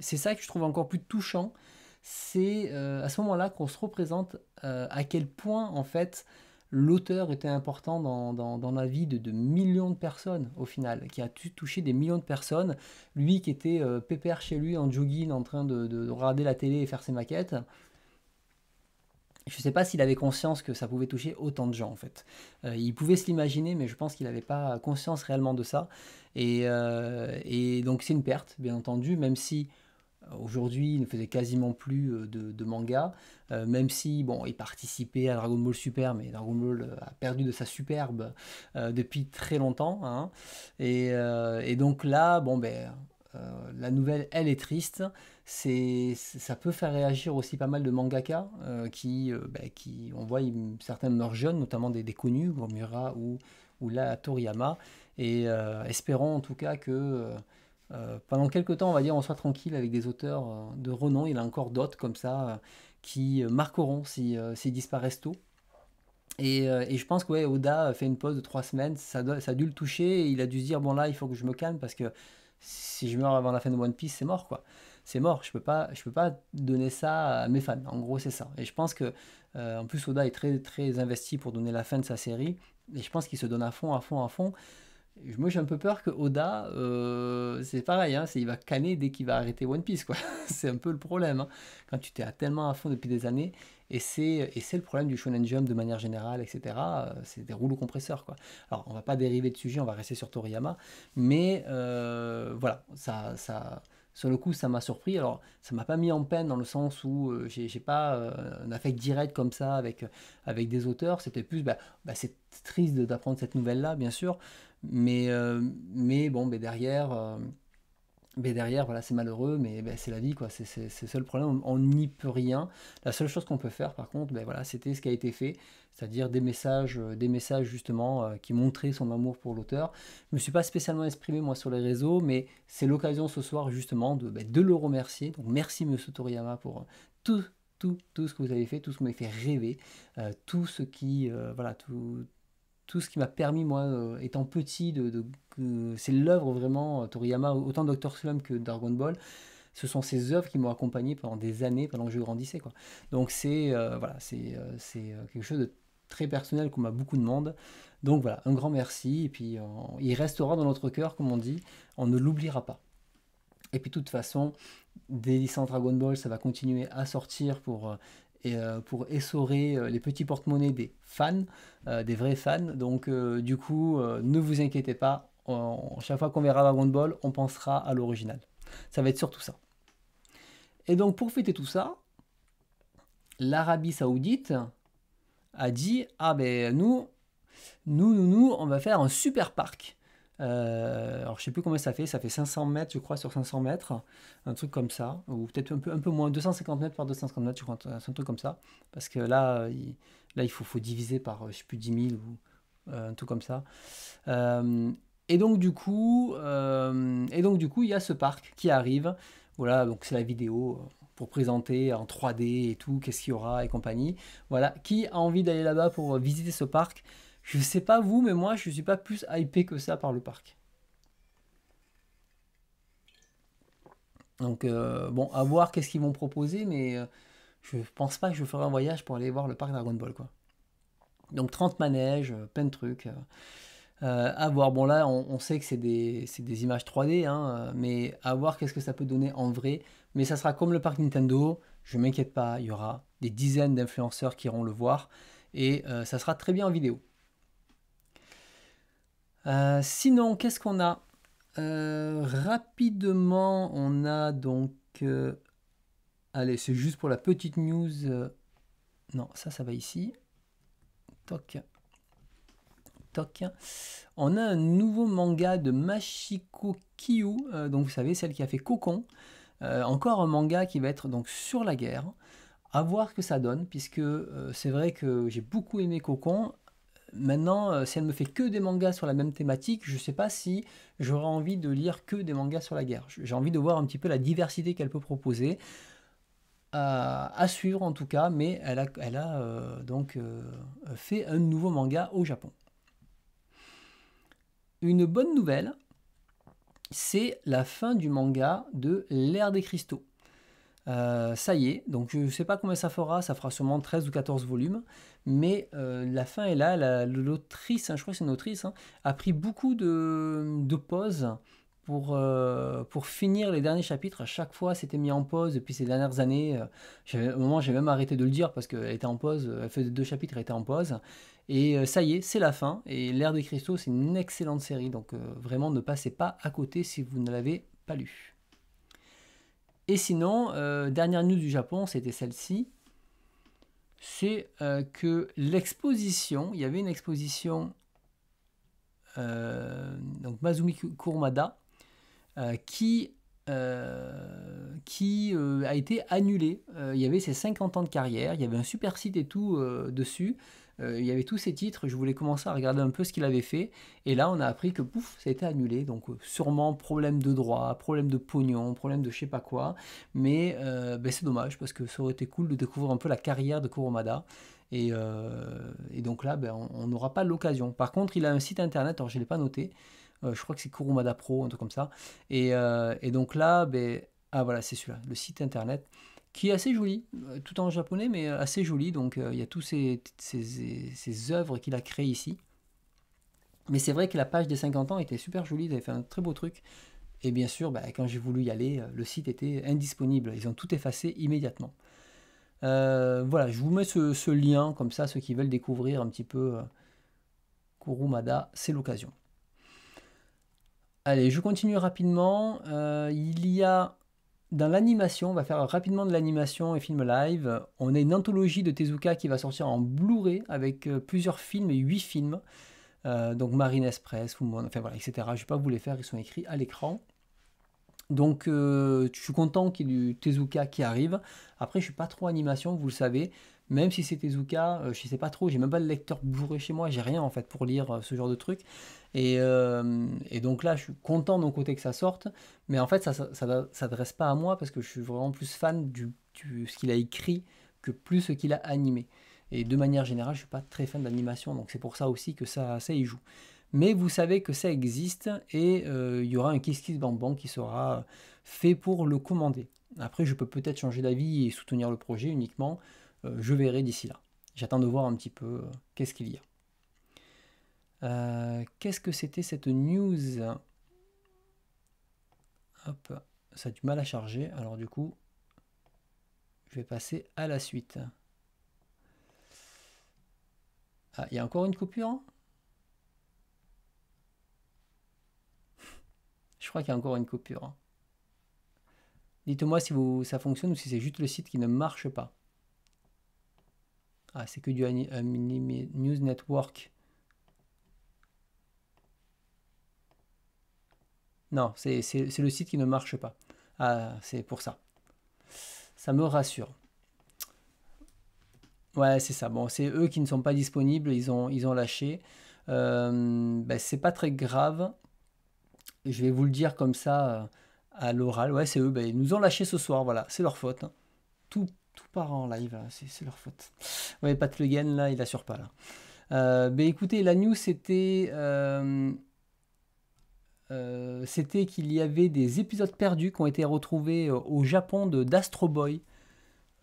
c'est ça que je trouve encore plus touchant. C'est à ce moment-là qu'on se représente à quel point, en fait, l'auteur était important dans, la vie de, millions de personnes au final, qui a touché des millions de personnes. Lui qui était euh, pépère chez lui en jogging en train de, de, regarder la télé et faire ses maquettes. Je ne sais pas s'il avait conscience que ça pouvait toucher autant de gens en fait. Euh, il pouvait se l'imaginer, mais je pense qu'il n'avait pas conscience réellement de ça. Euh, et donc c'est une perte, bien entendu, même si Aujourd'hui, il ne faisait quasiment plus euh, de, de manga, euh, même si bon, il participait à Dragon Ball Super, mais Dragon Ball euh, a perdu de sa superbe depuis très longtemps. Hein. Et, donc là, bon, ben, la nouvelle, elle est triste. C'est, ça peut faire réagir aussi pas mal de mangaka qui, ben, qui, on voit, certains meurent jeunes, notamment des, des connus, comme ou, ou Toriyama. Et espérons en tout cas que euh, pendant quelques temps, on va dire, on soit tranquille avec des auteurs euh, de renom. Il y a encore d'autres comme ça euh, qui marqueront s'ils disparaissent tôt. Et, je pense que Oda fait une pause de trois semaines. Ça, a dû le toucher. il a dû se dire bon là, il faut que je me calme parce que si je meurs avant la fin de One Piece, c'est mort quoi. C'est mort. Je peux je peux pas donner ça à mes fans. En gros, c'est ça. Et je pense que en plus Oda est très très investi pour donner la fin de sa série. Et je pense qu'il se donne à fond, à fond, à fond moi j'ai un peu peur que Oda, euh, c'est pareil, hein, il va canner dès qu'il va arrêter One Piece, quoi. [laughs] c'est un peu le problème. Hein. Quand tu t'es tellement à fond depuis des années, et c'est le problème du Shonen Jump de manière générale, etc. Euh, c'est des rouleaux compresseurs, quoi. Alors on va pas dériver de sujet, on va rester sur Toriyama, mais euh, voilà, ça, ça, sur le coup ça m'a surpris. Alors ça m'a pas mis en peine dans le sens où j'ai pas un affect direct comme ça avec, avec des auteurs. C'était plus, bah, bah, c'est triste d'apprendre cette nouvelle là, bien sûr. Mais, euh, mais bon, mais derrière, euh, derrière voilà, c'est malheureux, mais ben, c'est la vie, quoi. C'est, c'est, le seul problème, on n'y peut rien. La seule chose qu'on peut faire, par contre, ben, voilà, c'était ce qui a été fait, c'est-à-dire des messages, euh, des messages justement qui montraient son amour pour l'auteur. Je ne me suis pas spécialement exprimé, moi, sur les réseaux, mais c'est l'occasion ce soir, justement, de, ben, de le remercier. Donc, merci, monsieur Toriyama, pour tout tout, tout, ce que vous avez fait, tout ce vous m'avez fait rêver, tout ce qui, voilà, tout, tout ce qui m'a permis, moi, euh, étant petit, de, c'est l'œuvre vraiment, euh, Toriyama, autant Doctor Slum que Dragon Ball, ce sont ces œuvres qui m'ont accompagné pendant des années, pendant que je grandissais. Quoi. Donc c'est euh, voilà, c'est quelque chose de très personnel qu'on m'a beaucoup demandé. Donc voilà, un grand merci, et puis il restera dans notre cœur, comme on dit, on ne l'oubliera pas. Et puis de toute façon, des licences Dragon Ball, ça va continuer à sortir pour et euh, pour essorer euh, les petits porte-monnaies des fans, euh, des vrais fans. Donc du coup, ne vous inquiétez pas, chaque fois qu'on verra Dragon Ball, on pensera à l'original. Ça va être surtout ça. Et donc pour fêter tout ça, l'Arabie Saoudite a dit ah ben nous, nous, nous, nous, on va faire un super parc. Euh, alors je sais plus combien ça fait, ça fait 500 mètres je crois sur 500 mètres, un truc comme ça, ou peut-être un peu, un peu moins, 250 mètres par 250 mètres, je crois, un truc comme ça, parce que là, euh, il, là, il faut, diviser par, euh, je sais plus, 10 000 ou un truc comme ça. et donc du coup, et donc du coup, il y a ce parc qui arrive. Voilà, donc c'est la vidéo pour présenter en 3D et tout, qu'est-ce qu'il y aura et compagnie. Voilà, qui a envie d'aller là-bas pour visiter ce parc je sais pas vous, mais moi, je suis pas plus hypé que ça par le parc. Donc, euh, bon, à voir qu'est-ce qu'ils vont proposer, mais je euh, je pense pas que je ferai un voyage pour aller voir le parc Dragon Ball, quoi. Donc, 30 manèges, euh, plein de trucs. à voir. Bon, là, on, sait que c'est des, images 3D, hein, mais à voir qu'est-ce que ça peut donner en vrai. Mais ça sera comme le parc Nintendo, je m'inquiète pas, il y aura des dizaines d'influenceurs qui iront le voir et ça sera très bien en vidéo. Euh, sinon, qu'est-ce qu'on a euh, Rapidement, on a donc. Euh, allez, c'est juste pour la petite news. non, ça, ça va ici. Toc. Toc. On a un nouveau manga de Machiko Kyu. donc, vous savez, celle qui a fait Cocon. encore un manga qui va être donc sur la guerre à voir que ça donne, puisque c'est vrai que j'ai beaucoup aimé Cocon, Maintenant, euh, si elle me fait que des mangas sur la même thématique, je ne sais pas si j'aurais envie de lire que des mangas sur la guerre. J'ai envie de voir un petit peu la diversité qu'elle peut proposer. Euh, à suivre en tout cas, mais elle a, euh, donc fait un nouveau manga au Japon. Une bonne nouvelle, c'est la fin du manga de l'ère des cristaux. Euh, ça y est, donc je ne sais pas combien ça fera, ça fera sûrement 13 ou 14 volumes, mais euh, la fin est là, l'autrice, la, hein, je crois que c'est une autrice, hein, a pris beaucoup de, de pauses pour, euh, pour finir les derniers chapitres. À chaque fois, c'était mis en pause depuis ces dernières années. Au moment, j'ai même arrêté de le dire parce qu'elle était en pause, elle faisait deux chapitres, elle était en pause. Et ça y est, c'est la fin. Et L'ère des cristaux, c'est une excellente série, donc vraiment ne passez pas à côté si vous ne l'avez pas lu. Et sinon, euh, dernière news du Japon, c'était celle-ci. C'est euh, que l'exposition, il y avait une exposition, euh, donc Mazumi Kurumada, qui, qui a été annulée. il y avait ses 50 ans de carrière, il y avait un super site et tout dessus. Euh, il y avait tous ces titres, je voulais commencer à regarder un peu ce qu'il avait fait, et là on a appris que pouf, ça a été annulé, donc euh, sûrement problème de droit, problème de pognon, problème de je sais pas quoi, mais euh, ben, c'est dommage parce que ça aurait été cool de découvrir un peu la carrière de Kuromada. Et, donc là, ben, on n'aura pas l'occasion. Par contre, il a un site internet, alors je ne l'ai pas noté. je crois que c'est Kurumada Pro, un truc comme ça. Et, donc là, ben, ah voilà, c'est celui-là, le site internet qui est assez joli, euh, tout en japonais, mais euh, assez joli. Donc euh, il y a tous ces, ces, œuvres qu'il a créées ici. Mais c'est vrai que la page des 50 ans était super jolie, ils avaient fait un très beau truc. Et bien sûr, bah, quand j'ai voulu y aller, le site était indisponible. Ils ont tout effacé immédiatement. voilà, je vous mets ce, lien, comme ça, ceux qui veulent découvrir un petit peu Kurumada, c'est l'occasion. Allez, je continue rapidement. il y a dans l'animation, on va faire rapidement de l'animation et film live. On a une anthologie de Tezuka qui va sortir en Blu-ray avec euh, plusieurs films et 8 films. Euh, donc Marine Express, enfin voilà, etc. Je ne vais pas vous les faire, ils sont écrits à l'écran. Donc euh, je suis content qu'il y ait du Tezuka qui arrive. Après, je ne suis pas trop animation, vous le savez. Même si c'était Zuka, je euh, je sais pas trop, j'ai même pas de lecteur bourré chez moi, j'ai rien en fait pour lire euh, ce genre de truc. Euh, et, donc là, je suis content d'un côté que ça sorte, mais en fait, ça ne s'adresse pas à moi parce que je suis vraiment plus fan du, ce qu'il a écrit que plus ce qu'il a animé. Et de manière générale, je ne suis pas très fan d'animation, donc c'est pour ça aussi que ça, ça y joue mais vous savez que ça existe et il y aura un Kiss Kiss Bang qui sera fait pour le commander. Après, je peux peut-être changer d'avis et soutenir le projet uniquement euh, je verrai d'ici là. J'attends de voir un petit peu euh, qu'est-ce qu'il y a. Euh, qu'est-ce que c'était cette news Hop, ça a du mal à charger. Alors du coup, je vais passer à la suite. Ah, il y a encore une coupure Je crois qu'il y a encore une coupure. Dites-moi si vous, ça fonctionne ou si c'est juste le site qui ne marche pas. Ah, c'est que du euh, News Network. Non, c'est le site qui ne marche pas. Ah, c'est pour ça. Ça me rassure. Ouais, c'est ça. Bon, c'est eux qui ne sont pas disponibles. Ils ont, ils ont lâché. Euh, ben, c'est pas très grave. Je vais vous le dire comme ça euh, à l'oral. Ouais, c'est eux. Ben, ils nous ont lâché ce soir. Voilà, c'est leur faute. Hein. Tout tout part en live, hein, c'est leur faute. Ouais, Pat Le Guen, là, il assure pas, là. Euh, ben, écoutez, la news, c'était... Euh, euh, c'était qu'il y avait des épisodes perdus qui ont été retrouvés euh, au Japon d'Astro Boy.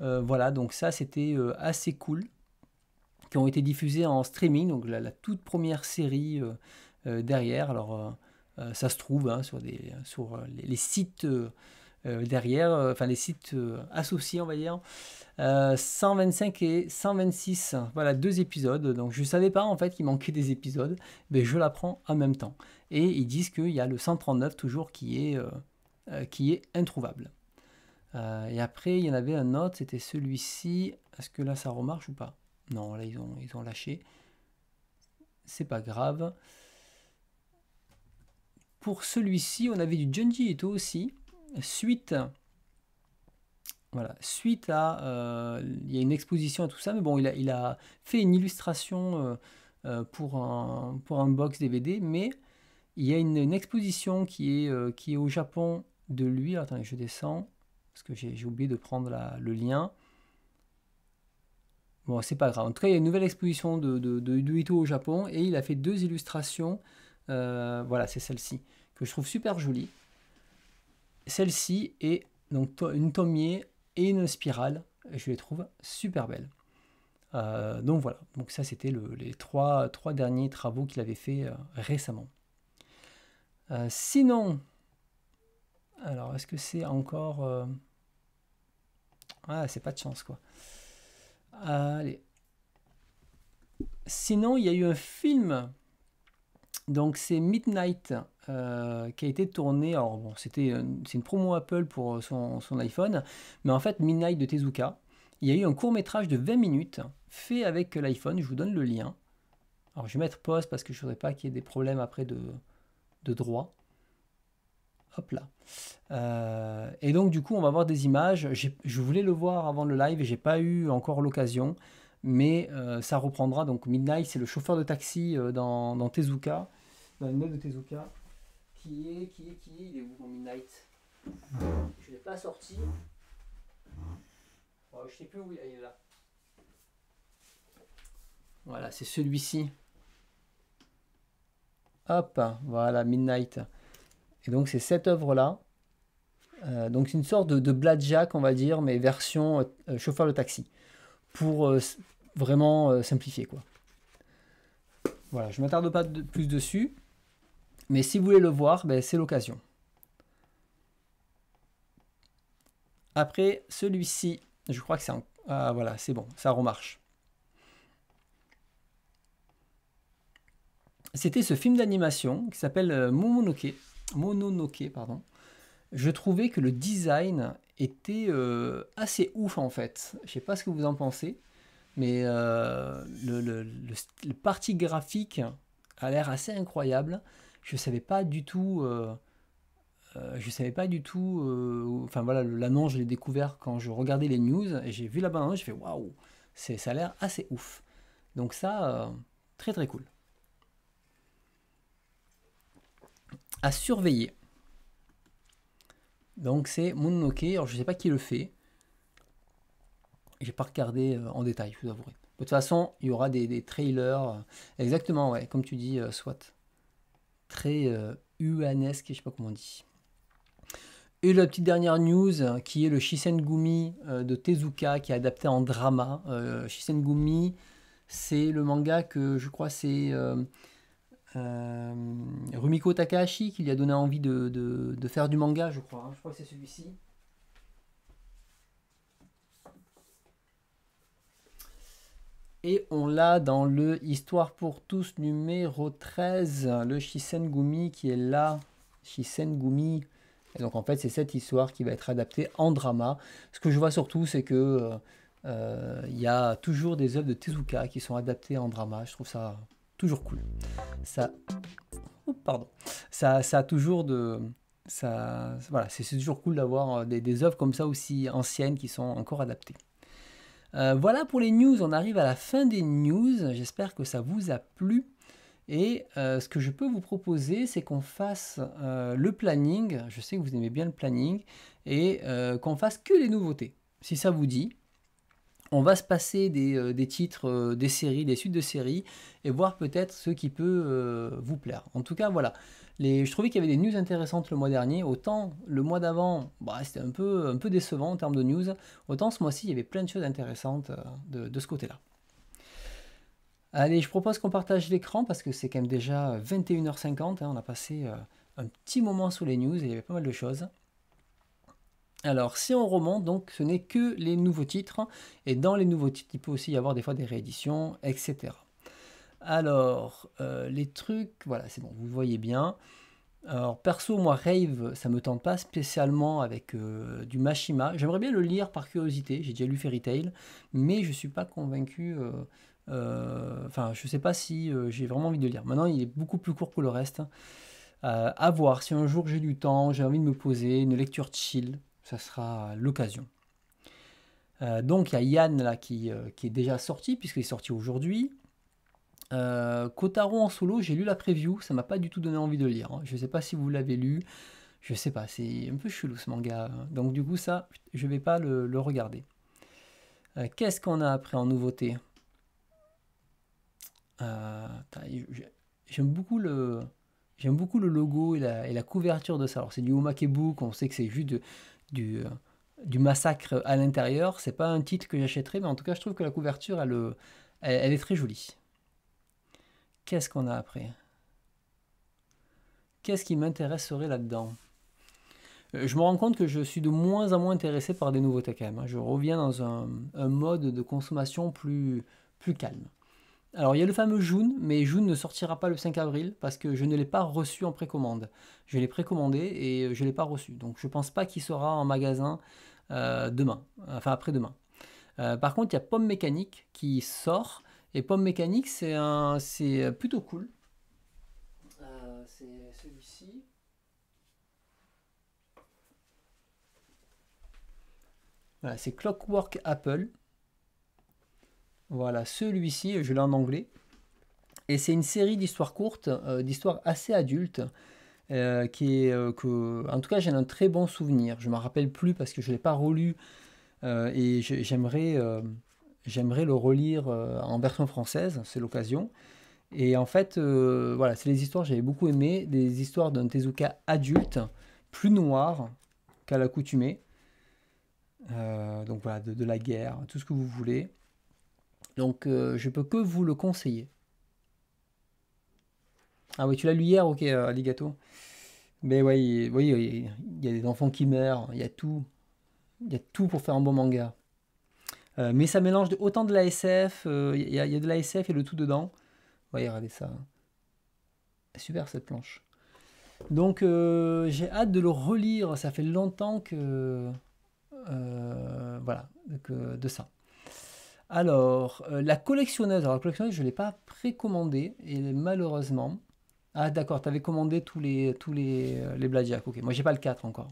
voilà, donc ça, c'était assez cool. Qui ont été diffusés en streaming, donc la, toute première série derrière. Alors, ça se trouve hein, sur, des, sur les sites... Euh, derrière, euh, enfin les sites euh, associés, on va dire. 125 et 126, voilà deux épisodes. Donc je ne savais pas en fait qu'il manquait des épisodes, mais je l'apprends en même temps. Et ils disent qu'il y a le 139 toujours qui est, qui est introuvable. et après, il y en avait un autre, c'était celui-ci. Est-ce que là ça remarche ou pas Non, là ils ont, ils ont lâché. C'est pas grave. Pour celui-ci, on avait du Junji tout aussi suite, voilà, suite à, euh, il y a une exposition à tout ça, mais bon, il a, fait une illustration euh, euh, pour, un, box DVD, mais il y a une, exposition qui est, au Japon de lui. attendez, je descends, parce que j'ai oublié de prendre le lien. Bon, c'est pas grave. En tout cas, il y a une nouvelle exposition de, de, au Japon, et il a fait deux illustrations. voilà, c'est celle-ci, que je trouve super jolie celle-ci est donc une tommier et une spirale. Je les trouve super belles. Euh, donc voilà, donc ça c'était les trois, trois, derniers travaux qu'il avait fait euh, récemment. Euh, sinon, alors est-ce que c'est encore... Ah, c'est pas de chance quoi. Allez. Sinon, il y a eu un film donc c'est Midnight euh, qui a été tourné. c'est une promo Apple pour euh, son, iPhone, mais en fait Midnight de Tezuka. Il y a eu un court métrage de 20 minutes fait avec l'iPhone. Je vous donne le lien. Alors je vais mettre pause parce que je ne voudrais pas qu'il y ait des problèmes après de, droit. Hop là. Euh, et donc du coup on va voir des images. Je voulais le voir avant le live et j'ai pas eu encore l'occasion mais ça reprendra. Donc Midnight, c'est le chauffeur de taxi dans, dans, Tezuka dans les de Tezuka. Qui est, qui est, qui est Il est où mon Midnight Je l'ai pas sorti. Oh, je sais plus où il est, là. Voilà, c'est celui-ci. Hop, voilà, Midnight. Et donc, c'est cette œuvre-là. Euh, donc, c'est une sorte de, de Blackjack, on va dire, mais version euh, euh, chauffeur de taxi. Pour vraiment simplifier, quoi. Voilà, je ne m'attarde pas plus dessus. Mais si vous voulez le voir, ben, c'est l'occasion. Après, celui-ci, je crois que c'est un... Ah, voilà, c'est bon, ça remarche. C'était ce film d'animation qui s'appelle euh, Mononoke. Mononoke, pardon. Je trouvais que le design était euh, assez ouf en fait. Je sais pas ce que vous en pensez, mais euh, le, graphique a l'air assez incroyable je savais pas du tout. je euh, ne euh, je savais pas du tout. Euh, enfin voilà, l'annonce, je l'ai découvert quand je regardais les news et j'ai vu la bande-annonce, j'ai fait waouh, ça a l'air assez ouf. Donc ça, très très cool. À surveiller. Donc c'est Mononoke. Alors je sais pas qui le fait. J'ai pas regardé en détail, je vous avouerai. De toute façon, il y aura des, trailers. Exactement, ouais, comme tu dis, SWAT très euh, uanesque, je sais pas comment on dit. Et la petite dernière news, qui est le Shisen Gumi euh, de Tezuka, qui est adapté en drama. Shisen euh, Shisengumi, c'est le manga que je crois c'est euh, Rumiko Takahashi qui lui a donné envie de, faire du manga, je crois. Hein. Je crois que c'est celui-ci. Et on l'a dans le Histoire pour tous numéro 13, le Shisen Gumi qui est là. Shisen Gumi. donc en fait, c'est cette histoire qui va être adaptée en drama. Ce que je vois surtout, c'est que euh, euh, il y a toujours des œuvres de Tezuka qui sont adaptées en drama. Je trouve ça toujours cool. Ça, oh, pardon, ça, a toujours de, ça, voilà, c'est toujours cool d'avoir euh, des, des œuvres comme ça aussi anciennes qui sont encore adaptées. Euh, voilà pour les news, on arrive à la fin des news, j'espère que ça vous a plu. Et euh, ce que je peux vous proposer, c'est qu'on fasse euh, le planning, je sais que vous aimez bien le planning, et qu'on fasse que les nouveautés, si ça vous dit. On va se passer des, des titres, des séries, des suites de séries, et voir peut-être ce qui peut vous plaire. En tout cas, voilà je trouvais qu'il y avait des news intéressantes le mois dernier. Autant le mois d'avant, bah, c'était un peu, décevant en termes de news. Autant ce mois-ci, il y avait plein de choses intéressantes euh, de, ce côté-là. Allez, je propose qu'on partage l'écran parce que c'est quand même déjà 21h50. Hein. on a passé euh, un petit moment sous les news et il y avait pas mal de choses. Alors, si on remonte, donc, ce n'est que les nouveaux titres. Et dans les nouveaux titres, il peut aussi y avoir des fois des rééditions, etc. Alors, euh, les trucs, voilà, c'est bon, vous voyez bien. Alors, perso, moi, Rave, ça me tente pas spécialement avec euh, du Machima. J'aimerais bien le lire par curiosité, j'ai déjà lu Fairy Tail, mais je suis pas convaincu. Euh, enfin, je je sais pas si j'ai vraiment envie de lire. Maintenant, il est beaucoup plus court pour le reste. Hein. à voir, si un jour j'ai du temps, j'ai envie de me poser, une lecture chill, ça sera l'occasion. donc, il y a Yann là qui est déjà sorti, puisqu'il est sorti aujourd'hui. Euh, Kotaro en solo, j'ai lu la preview, ça m'a pas du tout donné envie de lire. je hein. Je sais pas si vous l'avez lu, je sais pas, c'est un peu chelou ce manga. Hein. Donc du coup ça, je vais pas le, regarder. Euh, qu'est-ce qu'on a après en nouveauté euh, J'aime beaucoup le, logo et la, couverture de ça. Alors c'est du Omakebook, on sait que c'est juste du, du, massacre à l'intérieur. C'est pas un titre que j'achèterai, mais en tout cas je trouve que la couverture, elle est très jolie qu'est-ce qu'on a appris Qu'est-ce qui m'intéresserait là-dedans euh, je me rends compte que je suis de moins en moins intéressé par des nouveaux quand hein. Je reviens dans un, mode de consommation plus, plus calme. Alors il y a le fameux June, mais June ne sortira pas le 5 avril parce que je ne l'ai pas reçu en précommande. Je l'ai précommandé et euh, je ne l'ai pas reçu. Donc je ne pense pas qu'il sera en magasin euh, demain, enfin après-demain. par contre, il y a Pomme Mécanique qui sort et Pomme Mécanique, c'est un, c'est plutôt cool. Euh, c'est celui-ci. c'est Clockwork Apple. Voilà, celui-ci, je l'ai en anglais. Et c'est une série d'histoires courtes, euh, d'histoires assez adultes, euh, qui est que, en tout cas, j'ai un très bon souvenir. Je m'en rappelle plus parce que je l'ai pas relu et j'aimerais j'aimerais le relire euh, en version française, c'est l'occasion. Et en fait, euh, voilà, c'est les histoires que j'avais beaucoup aimées, des histoires d'un Tezuka adulte, plus noir qu'à l'accoutumée. Euh, donc voilà, de, la guerre, tout ce que vous voulez. Donc je je peux que vous le conseiller. Ah oui, tu l'as lu hier, ok, Aligato. Mais oui, il y a des enfants qui meurent, il y a tout. Il y a tout pour faire un bon manga. Euh, mais ça mélange autant de la SF, il euh, y, a de la SF et le tout dedans. Voyez, regardez ça. Super cette planche. Donc euh, j'ai hâte de le relire, ça fait longtemps que... voilà, que, de ça. Alors, la collectionneuse. Alors, la collectionneuse, je ne l'ai pas précommandée, et malheureusement. Ah, d'accord, tu avais commandé tous les, tous les, les Ok, moi, j'ai pas le 4 encore.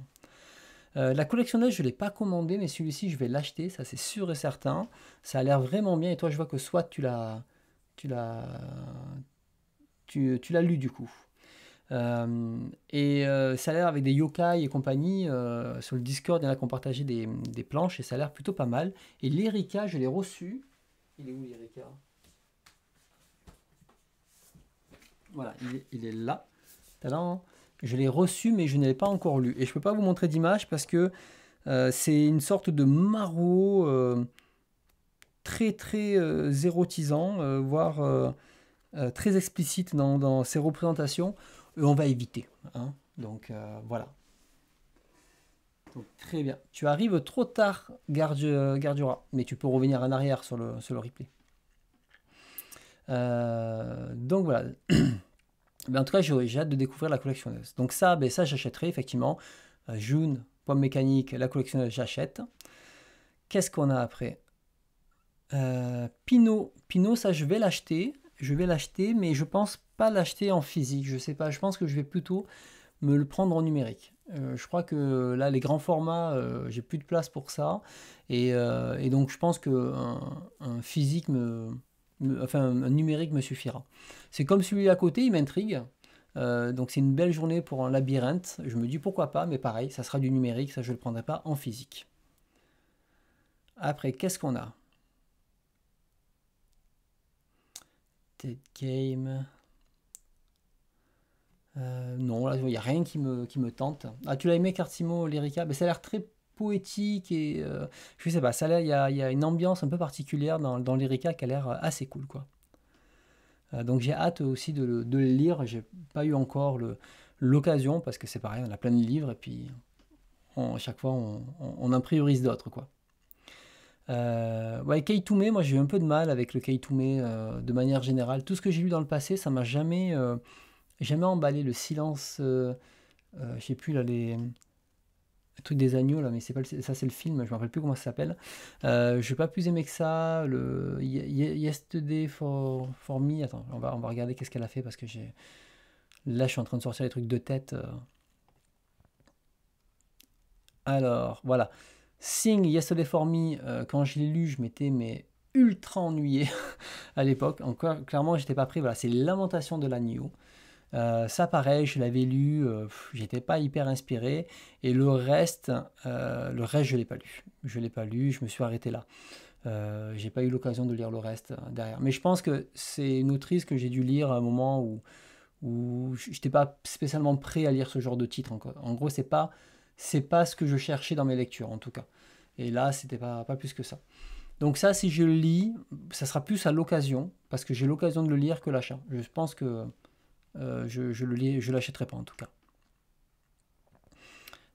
Euh, la collectionneuse, je ne l'ai pas commandé, mais celui-ci, je vais l'acheter, ça c'est sûr et certain. Ça a l'air vraiment bien. Et toi, je vois que soit tu l'as. Tu l'as. Tu, l'as lu du coup. Euh, et euh, ça a l'air avec des yokai et compagnie. sur le Discord, il y en a qui ont partagé des, planches et ça a l'air plutôt pas mal. Et l'Erika, je l'ai reçu. Il est où l'Erika Voilà, il est, il est là. Je l'ai reçu, mais je ne l'ai pas encore lu. Et je ne peux pas vous montrer d'image parce que euh, c'est une sorte de maraud euh, très, très euh, érotisant, euh, voire très explicite dans, ses représentations. Et on va éviter. Hein. Donc, voilà. très bien. Tu arrives trop tard, Gardura. Mais tu peux revenir en arrière sur le, sur le replay. donc, voilà. [clears throat] en tout cas, j'ai hâte de découvrir la collectionneuse. Donc ça, ben ça j'achèterai effectivement. Euh, June, pomme mécanique, la collectionneuse, j'achète. Qu'est-ce qu'on a après euh, Pinot. Pinot, ça je vais l'acheter. Je vais l'acheter, mais je pense pas l'acheter en physique. Je sais pas. Je pense que je vais plutôt me le prendre en numérique. Euh, je crois que là, les grands formats, euh, j'ai plus de place pour ça. Et, donc, je pense que un physique me, enfin un numérique me suffira. C'est comme celui à côté, il m'intrigue. Euh, donc c'est une belle journée pour un labyrinthe. Je me dis pourquoi pas, mais pareil, ça sera du numérique, ça je ne le prendrai pas en physique. Après, qu'est-ce qu'on a Dead Game. Euh, non, là, il n'y a rien qui me, qui me tente. Ah, tu l'as aimé, Cartimo, Lyrica mais ben, Ça a l'air très poétique et euh, je sais pas, ça il y, a, une ambiance un peu particulière dans, dans l'Erika qui a l'air euh, assez cool quoi. Euh, donc j'ai hâte aussi de le, de le lire, j'ai pas eu encore l'occasion parce que c'est pareil, on a plein de livres et puis à chaque fois on, on, en priorise d'autres quoi. Euh, Keitume, moi j'ai eu un peu de mal avec le Keitume de manière générale. Tout ce que j'ai lu dans le passé, ça m'a jamais, jamais emballé. Le silence, je sais plus là, les, truc des agneaux là, mais c'est pas ça c'est le film, je me rappelle plus comment ça s'appelle. Euh, je vais pas plus aimer que ça. Le Yesterday for, Me. Attends, on va, regarder qu'est-ce qu'elle a fait parce que j'ai. Là, je suis en train de sortir les trucs de tête. Euh. Alors, voilà. Sing Yesterday for Me, euh, quand je l'ai lu, je m'étais mais ultra ennuyé [laughs] à l'époque. Encore, clairement, j'étais pas pris. Voilà, c'est l'inventation de l'agneau. Euh, ça, pareil, je l'avais lu, euh, j'étais pas hyper inspiré. Et le reste, euh, le reste, je l'ai pas lu. Je l'ai pas lu, je me suis arrêté là. j'ai pas eu l'occasion de lire le reste derrière. Mais je pense que c'est une autrice que j'ai dû lire à un moment où, où j'étais pas spécialement prêt à lire ce genre de titre. En gros, c'est pas, c'est pas ce que je cherchais dans mes lectures, en tout cas. Et là, c'était pas, pas plus que ça. Donc ça, si je le lis, ça sera plus à l'occasion, parce que j'ai l'occasion de le lire que l'achat. Je pense que euh, je, ne le je l'achèterai pas en tout cas.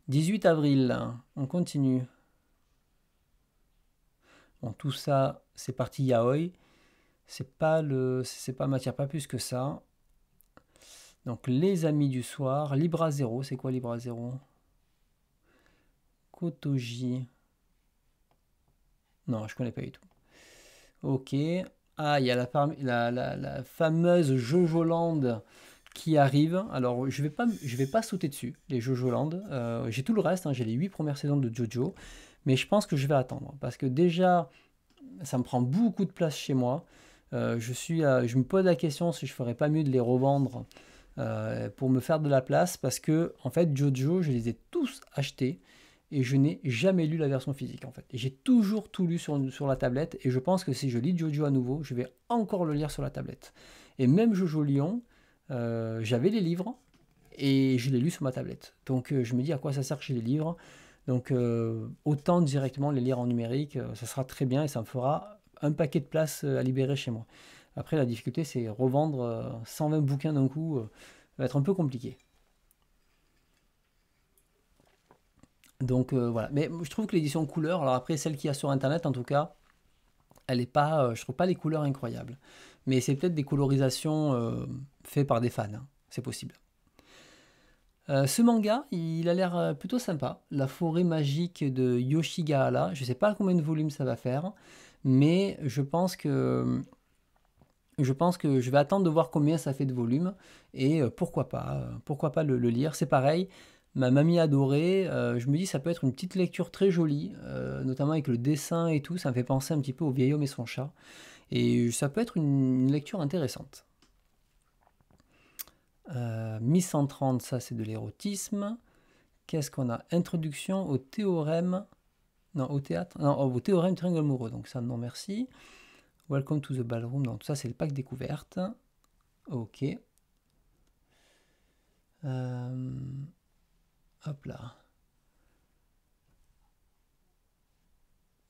18 avril, on continue. Bon, tout ça, c'est parti yaoi. C'est pas le, c'est pas matière, pas plus que ça. Donc les amis du soir, Libra 0. c'est quoi Libra 0 Kotoji. Non, je connais pas du tout. Ok. Ah, il y a la, la, la, la fameuse jojolande qui arrive. Alors, je vais vais pas sauter dessus, les Jojo Land. Euh, j'ai tout le reste, hein, j'ai les 8 premières saisons de Jojo, mais je pense que je vais attendre. Parce que déjà, ça me prend beaucoup de place chez moi. Euh, je, suis, je me pose la question si je ferais pas mieux de les revendre euh, pour me faire de la place. Parce que, en fait, Jojo, je les ai tous achetés. Et je n'ai jamais lu la version physique en fait. J'ai toujours tout lu sur, sur la tablette et je pense que si je lis Jojo à nouveau, je vais encore le lire sur la tablette. Et même Jojo Lyon, euh, j'avais les livres et je les lus sur ma tablette. Donc euh, je me dis à quoi ça sert que j'ai les livres. Donc euh, autant directement les lire en numérique, ça sera très bien et ça me fera un paquet de place à libérer chez moi. Après la difficulté c'est revendre 120 bouquins d'un coup, va être un peu compliqué. Donc voilà, mais je trouve que l'édition couleur, alors après celle qu'il y a sur internet en tout cas, elle est pas, je trouve pas les couleurs incroyables mais c'est peut-être des colorisations euh, faites par des fans, hein. c'est possible. Euh, ce manga, il a l'air euh, plutôt sympa. La forêt magique de Yoshigahara, je ne sais pas combien de volumes ça va faire, mais je pense que je pense que je vais attendre de voir combien ça fait de volume et pourquoi pas, pourquoi pas le, lire. C'est pareil, ma mamie adorée, je me dis ça peut être une petite lecture très jolie, notamment avec le dessin et tout, ça me fait penser un petit peu au vieil homme et son chat. Et ça peut être une lecture intéressante. Euh, 1130, ça c'est de l'érotisme. Qu'est-ce qu'on a Introduction au théorème. Non, au théâtre. Non, au théorème triangle amoureux. Donc ça, non merci. Welcome to the ballroom. Donc ça, c'est le pack découverte. Ok. Euh, hop là.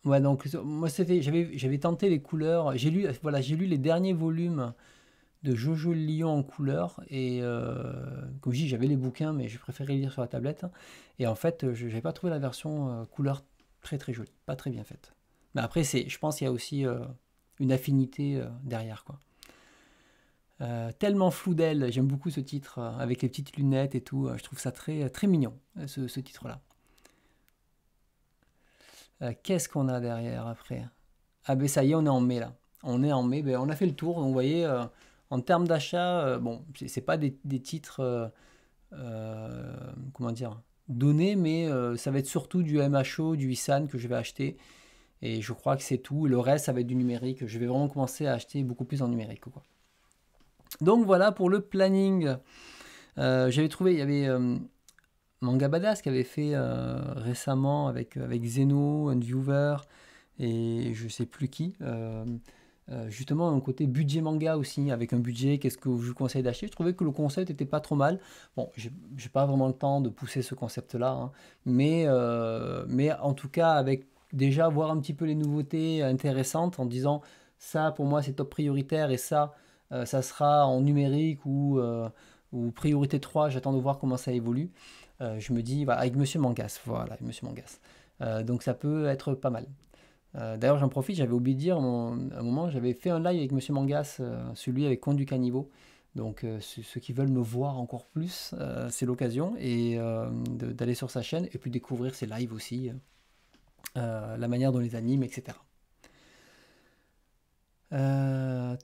Ouais, donc moi c'était, j'avais, j'avais tenté les couleurs. J'ai lu, voilà, j'ai lu les derniers volumes de Jojo le Lion en couleur et euh, comme je dis, j'avais les bouquins, mais je préférais lire sur la tablette. Et en fait, je n'avais pas trouvé la version euh, couleur très très jolie, pas très bien faite. Mais après, c'est, je pense qu'il y a aussi euh, une affinité derrière quoi. tellement flou d'elle, j'aime beaucoup ce titre avec les petites lunettes et tout. je trouve ça très très mignon, ce titre là. Euh, qu'est-ce qu'on a derrière après Ah ben ça y est, on est en mai là. On est en mai, ben, on a fait le tour. vous voyez, euh, en termes d'achat, euh, bon, c'est pas des, titres, comment dire, donnés, mais ça va être surtout du MHO, du ISAN que je vais acheter. Et je crois que c'est tout. Le reste, ça va être du numérique. Je vais vraiment commencer à acheter beaucoup plus en numérique. Quoi. Donc voilà pour le planning. J'avais trouvé, il y avait Manga Badass qui avait fait euh, récemment avec, euh, avec Zeno, Viewer et je sais plus qui. Euh, justement un côté budget manga aussi, avec un budget, qu'est-ce que je vous conseille d'acheter. Je trouvais que le concept était pas trop mal. Bon, j'ai pas vraiment le temps de pousser ce concept-là, hein, mais, mais en tout cas, avec déjà voir un petit peu les nouveautés intéressantes en disant ça pour moi c'est top prioritaire et ça, ça sera en numérique ou ou priorité 3, j'attends de voir comment ça évolue. Euh, je me dis, bah, avec Monsieur Mangas, voilà, Monsieur Mangas. Euh, donc ça peut être pas mal. Euh, d'ailleurs, j'en profite, j'avais oublié de dire, à un moment, j'avais fait un live avec Monsieur Mangas, celui avec Conduit Caniveau. Donc ceux qui veulent me voir encore plus, c'est l'occasion et d'aller sur sa chaîne et puis découvrir ses lives aussi, la manière dont les anime, etc.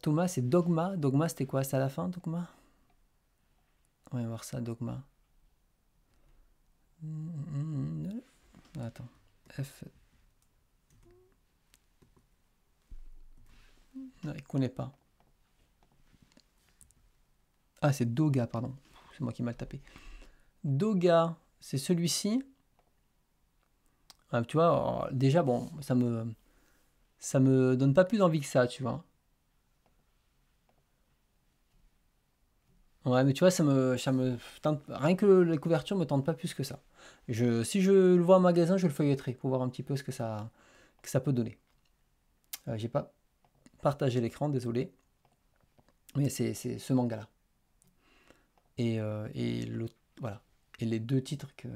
Thomas, c'est Dogma. Dogma, c'était quoi C'était à la fin, Dogma on va voir ça, Dogma. Attends. F. Non, il connaît pas. Ah, c'est Doga, pardon. C'est moi qui mal tapé. Doga, c'est celui-ci. Ah, tu vois, oh, déjà, bon, ça me ça me donne pas plus envie que ça, tu vois. Ouais, mais tu vois, ça me, me tente, rien que la couverture me tente pas plus que ça. Je, si je le vois en magasin, je le feuilletterai pour voir un petit peu ce que ça, ça peut donner. Euh, J'ai pas partagé l'écran, désolé. Mais c'est ce manga-là. Et, euh, voilà. et les deux titres que.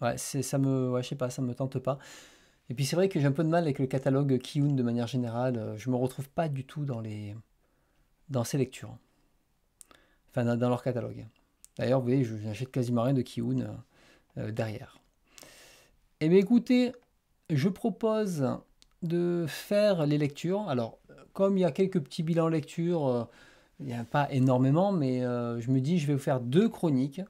Ouais, ça me. Ouais, je sais pas, ça me tente pas. Et puis c'est vrai que j'ai un peu de mal avec le catalogue Kiun de manière générale. Euh, je me retrouve pas du tout dans les dans ces lectures dans leur catalogue. D'ailleurs, vous voyez, je n'achète quasiment rien de Kiun euh, euh, derrière. Eh bien écoutez, je propose de faire les lectures. Alors, comme il y a quelques petits bilans lecture, euh, il n'y a pas énormément, mais je me dis, je vais vous faire deux chroniques.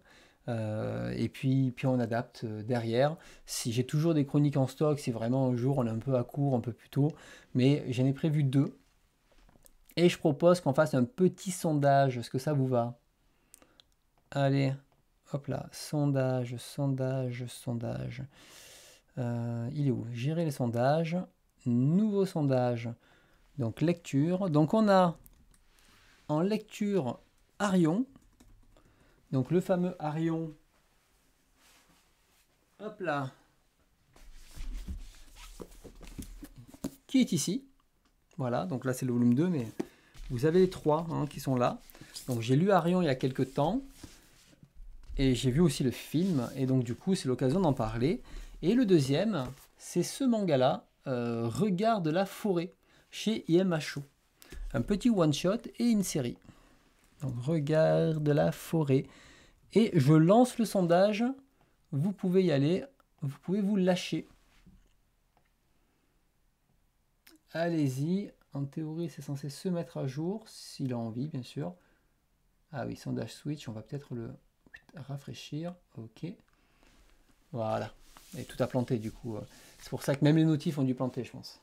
et puis, puis on adapte derrière. Si j'ai toujours des chroniques en stock, c'est vraiment un jour on est un peu à court, un peu plus tôt, mais j'en ai prévu deux. Et je propose qu'on fasse un petit sondage. Est-ce que ça vous va Allez, hop là, sondage, sondage, sondage. Euh, il est où Gérer les sondages. Nouveau sondage. Donc lecture. Donc on a en lecture Arion. Donc le fameux Arion. Hop là. Qui est ici voilà, donc là c'est le volume 2, mais vous avez les trois hein, qui sont là. Donc j'ai lu Arion il y a quelques temps, et j'ai vu aussi le film, et donc du coup c'est l'occasion d'en parler. Et le deuxième, c'est ce manga-là, euh, Regarde la forêt, chez IMHO. Un petit one-shot et une série. Donc Regarde la forêt. Et je lance le sondage, vous pouvez y aller, vous pouvez vous lâcher. allez-y. En théorie, c'est censé se mettre à jour, s'il a envie, bien sûr. Ah oui, dash switch, on va peut-être le rafraîchir. Ok. Voilà. Et tout a planté, du coup. Euh. C'est pour ça que même les notifs ont dû planter, je pense.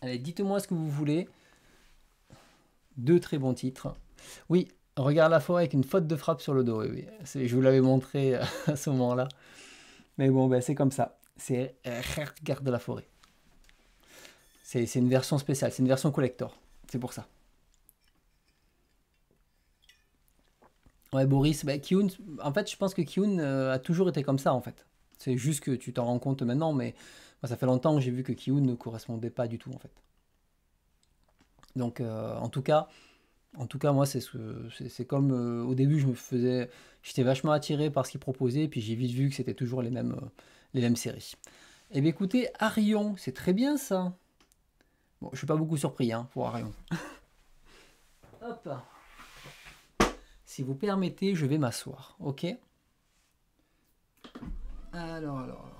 Allez, dites-moi ce que vous voulez. Deux très bons titres. Oui, Regarde la forêt avec une faute de frappe sur le dos. Oui, oui. Je vous l'avais montré euh, [laughs] à ce moment-là. Mais bon, ben, c'est comme ça. C'est euh, Garde de la forêt. C'est une version spéciale, c'est une version collector. C'est pour ça. Ouais, Boris, bah, en fait, je pense que Kyun euh, a toujours été comme ça, en fait. C'est juste que tu t'en rends compte maintenant, mais ça fait longtemps que j'ai vu que Kyun ne correspondait pas du tout, en fait. Donc, euh, en tout cas, en tout cas, moi, c'est ce, comme au début, je me faisais, j'étais vachement attiré par ce qu'il proposait, puis j'ai vite vu que c'était toujours les mêmes, les mêmes séries. Eh bien écoutez, Arion, c'est très bien ça. Bon, je suis pas beaucoup surpris hein, pour Arion. [laughs] Hop. Si vous permettez, je vais m'asseoir, ok Alors, alors, alors.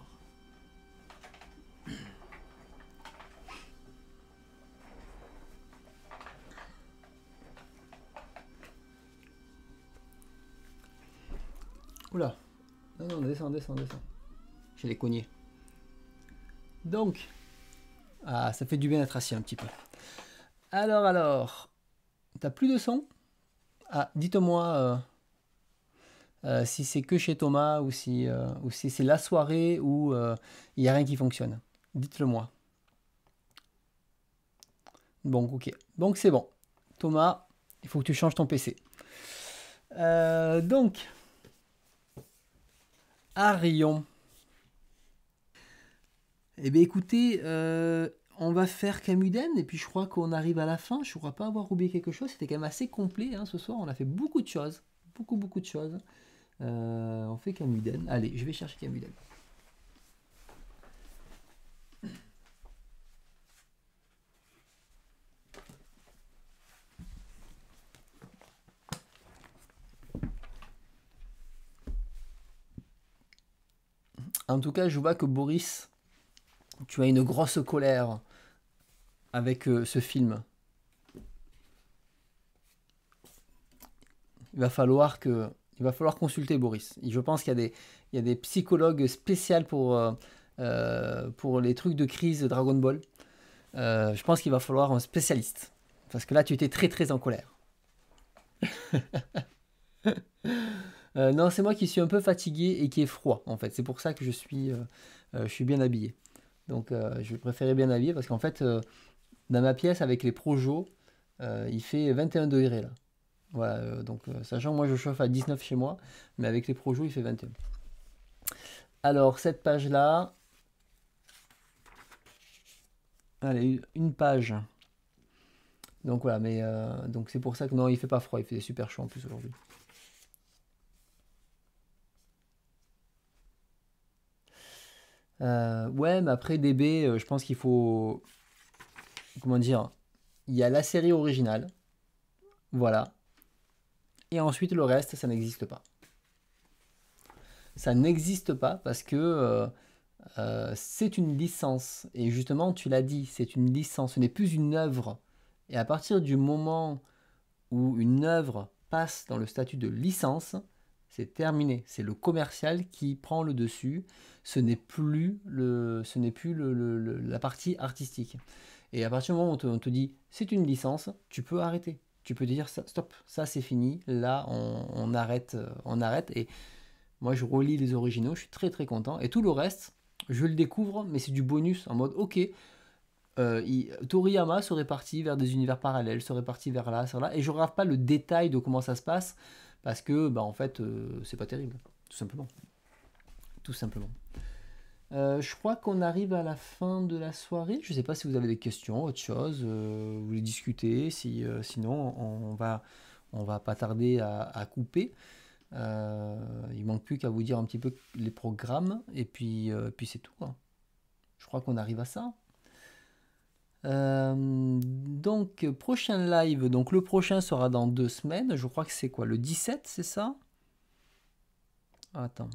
Oula. Non, non, descend, descend, descend. J'ai les cognés. Donc, ah, ça fait du bien d'être assis un petit peu. Alors, alors, t'as plus de son Ah, dites-moi euh, euh, si c'est que chez Thomas ou si, euh, ou si c'est la soirée où il n'y a rien qui fonctionne. Dites-le moi. Bon, ok. Donc, c'est bon. Thomas, il faut que tu changes ton PC. donc, Arion. Eh bien écoutez, euh, on va faire Camuden et puis je crois qu'on arrive à la fin. Je ne crois pas avoir oublié quelque chose. C'était quand même assez complet hein, ce soir. On a fait beaucoup de choses. Beaucoup, beaucoup de choses. Euh, on fait Camuden. Allez, je vais chercher Camuden. En tout cas, je vois que Boris tu as une grosse colère avec euh, ce film. Il va falloir que, il va falloir consulter Boris. Je pense qu'il y a des, il des psychologues spéciaux pour, euh, euh, pour les trucs de crise Dragon Ball. je pense qu'il va falloir un spécialiste. Parce que là, tu étais très très en colère. [laughs] non, c'est moi qui suis un peu fatigué et qui est froid en fait. C'est pour ça que je suis, je suis bien habillé. Donc euh, je préférais bien habiller parce qu'en fait, euh, dans ma pièce avec les Projo, euh, il fait 21 degrés là. Voilà, donc sachant que moi je chauffe à 19 chez moi, mais avec les Projo il fait 21. Alors cette page là, allez une page. Donc voilà, mais donc c'est pour ça que non, il fait pas froid, il fait super chaud en plus aujourd'hui. Euh, ouais, mais après DB, euh, je pense qu'il faut. Comment dire Il y a la série originale. Voilà. Et ensuite, le reste, ça n'existe pas. Ça n'existe pas parce que euh, c'est une licence. Et justement, tu l'as dit, c'est une licence. Ce n'est plus une œuvre. Et à partir du moment où une œuvre passe dans le statut de licence, c'est terminé. C'est le commercial qui prend le dessus. Ce n'est plus, le, ce n'est plus le, la partie artistique. Et à partir du moment où on te, dit c'est une licence, tu peux arrêter. Tu peux dire stop, ça c'est fini. Là, on, on, arrête, euh, on arrête. Et moi, je relis les originaux. Je suis très très content. Et tout le reste, je le découvre, mais c'est du bonus en mode ok. Euh, il, Toriyama serait parti vers des univers parallèles, serait parti vers là, vers là, et je ne regarde pas le détail de comment ça se passe, parce que, bah, en fait, ce euh, c'est pas terrible, tout simplement. Tout simplement. Euh, je crois qu'on arrive à la fin de la soirée. Je ne sais pas si vous avez des questions, autre chose, euh, vous voulez discuter. Si, sinon, on va, on va pas tarder à, couper. il manque plus qu'à vous dire un petit peu les programmes et puis, puis c'est tout. Je crois qu'on arrive à ça. Euh, donc, prochain live. Donc, le prochain sera dans deux semaines. Je crois que c'est quoi Le 17, c'est ça Attends.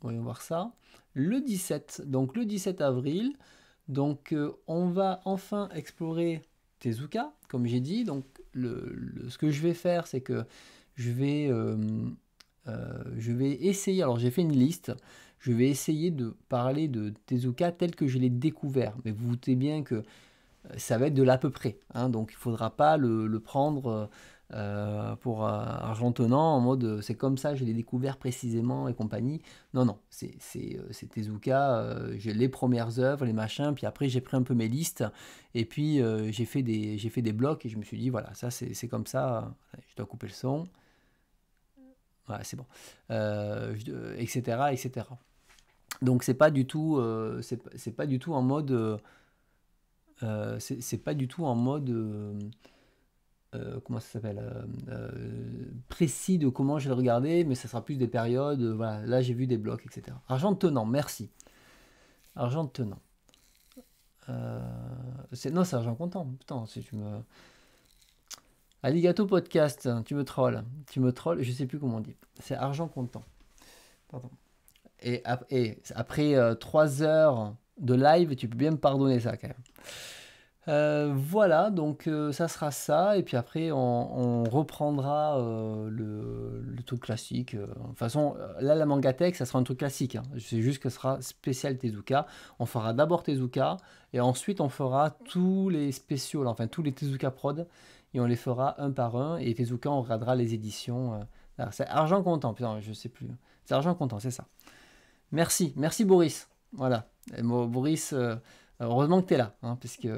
Voyons voir ça. Le 17. Donc, le 17 avril. Donc, euh, on va enfin explorer Tezuka, comme j'ai dit. Donc, ce que je vais faire, c'est que je vais, euh, je vais essayer. Alors, j'ai fait une liste je vais essayer de parler de Tezuka tel que je l'ai découvert. Mais vous vous doutez bien que euh, ça va être de l'à peu près. Hein. donc il ne faudra pas le, prendre euh, euh, pour euh, argentonnant en mode c'est comme ça, je l'ai découvert précisément et compagnie. Non, non, c'est Tezuka, j'ai les premières œuvres, les machins, puis après j'ai pris un peu mes listes et puis j'ai fait, des, fait des blocs et je me suis dit voilà, ça c'est comme ça, je dois couper le son voilà, c'est bon, etc., euh, euh, etc. Donc c'est pas du tout, euh, c'est pas du tout en mode, c'est pas du tout en mode comment ça s'appelle précis de comment je vais le regarder, mais ça sera plus des périodes. voilà, là j'ai vu des blocs, etc. Argent tenant, merci. Argent tenant. C'est non, c'est argent content. Putain, si tu me. Aligato Podcast, tu me trolls. Tu me trolls, je sais plus comment on dit. C'est argent comptant. Pardon. Et, après euh, trois 3 heures de live, tu peux bien me pardonner ça quand même. Euh, voilà, donc euh, ça sera ça, et puis après on, reprendra le, truc classique. De toute façon, là la manga ça sera un truc classique. C'est hein. juste que ce sera spécial Tezuka. On fera d'abord Tezuka, et ensuite on fera tous les spéciaux, enfin tous les Tezuka prod et on les fera un par un. Et Fezuka on regardera les éditions. Euh, c'est argent comptant, putain, je sais plus. C'est argent comptant, c'est ça. Merci, merci Boris. Voilà. Boris, euh, heureusement que tu es là, hein, puisque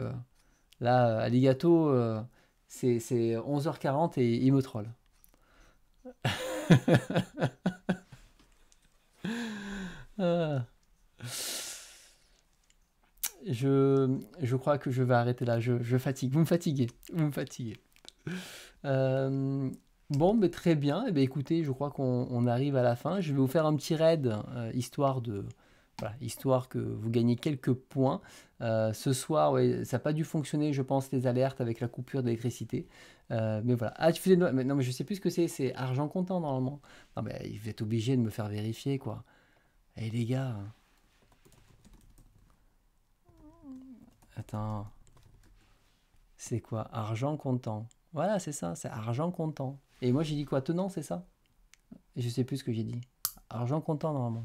là, à Ligato, euh, c'est 11h40 et il me troll. [laughs] Ah. je, crois que je vais arrêter là. je fatigue. Vous me fatiguez. Vous me fatiguez. Euh, bon, mais très bien. Eh ben, écoutez, je crois qu'on arrive à la fin. Je vais vous faire un petit raid, euh, histoire de... histoire que vous gagnez quelques points. Euh, ce soir, ça n'a pas dû fonctionner, je pense, les alertes avec la coupure d'électricité. mais voilà. Ah, tu faisais. non, mais je sais plus ce que c'est. C'est argent comptant, normalement. Non, mais vous êtes obligé de me faire vérifier, quoi. Eh, les gars. Attends. C'est quoi Argent comptant. Voilà, c'est ça, c'est argent content. Et moi j'ai dit quoi Tenant, c'est ça Et je sais plus ce que j'ai dit. Argent content, normalement.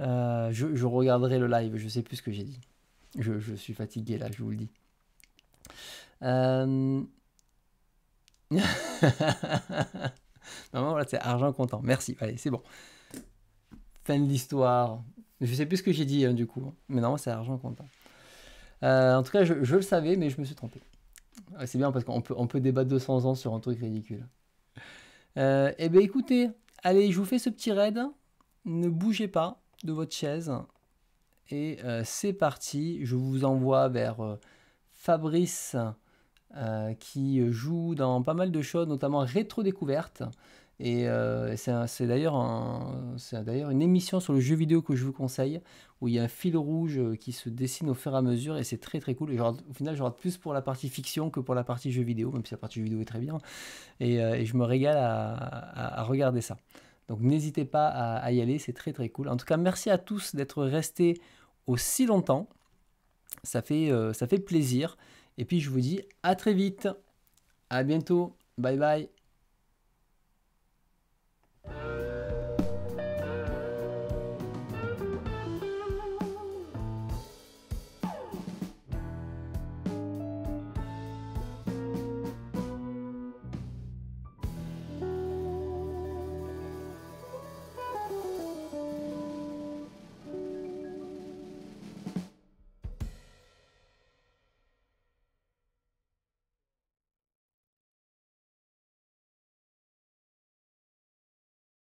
Euh, je, regarderai le live, je sais plus ce que j'ai dit. Je, suis fatigué là, je vous le dis. Euh, [laughs] normalement, c'est argent content. Merci, allez, c'est bon. Fin de l'histoire. Je sais plus ce que j'ai dit hein, du coup, mais normalement c'est argent content. Euh, en tout cas, je le savais, mais je me suis trompé c'est bien parce qu'on peut, on peut débattre 200 ans sur un truc ridicule. Euh, eh bien écoutez, allez, je vous fais ce petit raid. Ne bougez pas de votre chaise. Et euh, c'est parti. Je vous envoie vers euh, Fabrice qui joue dans pas mal de choses, notamment Rétro Découverte. Euh, et c'est d'ailleurs une émission sur le jeu vidéo que je vous conseille, où il y a un fil rouge euh, qui se dessine au fur et à mesure, et c'est très très cool. au final, je regarde plus pour la partie fiction que pour la partie jeu vidéo, même si la partie jeu vidéo est très bien. Et, euh, je me régale à, regarder ça. Donc n'hésitez pas à, y aller, c'est très très cool. En tout cas, merci à tous d'être restés aussi longtemps. Ça fait, ça fait plaisir. Et puis je vous dis à très vite. À bientôt. Bye bye.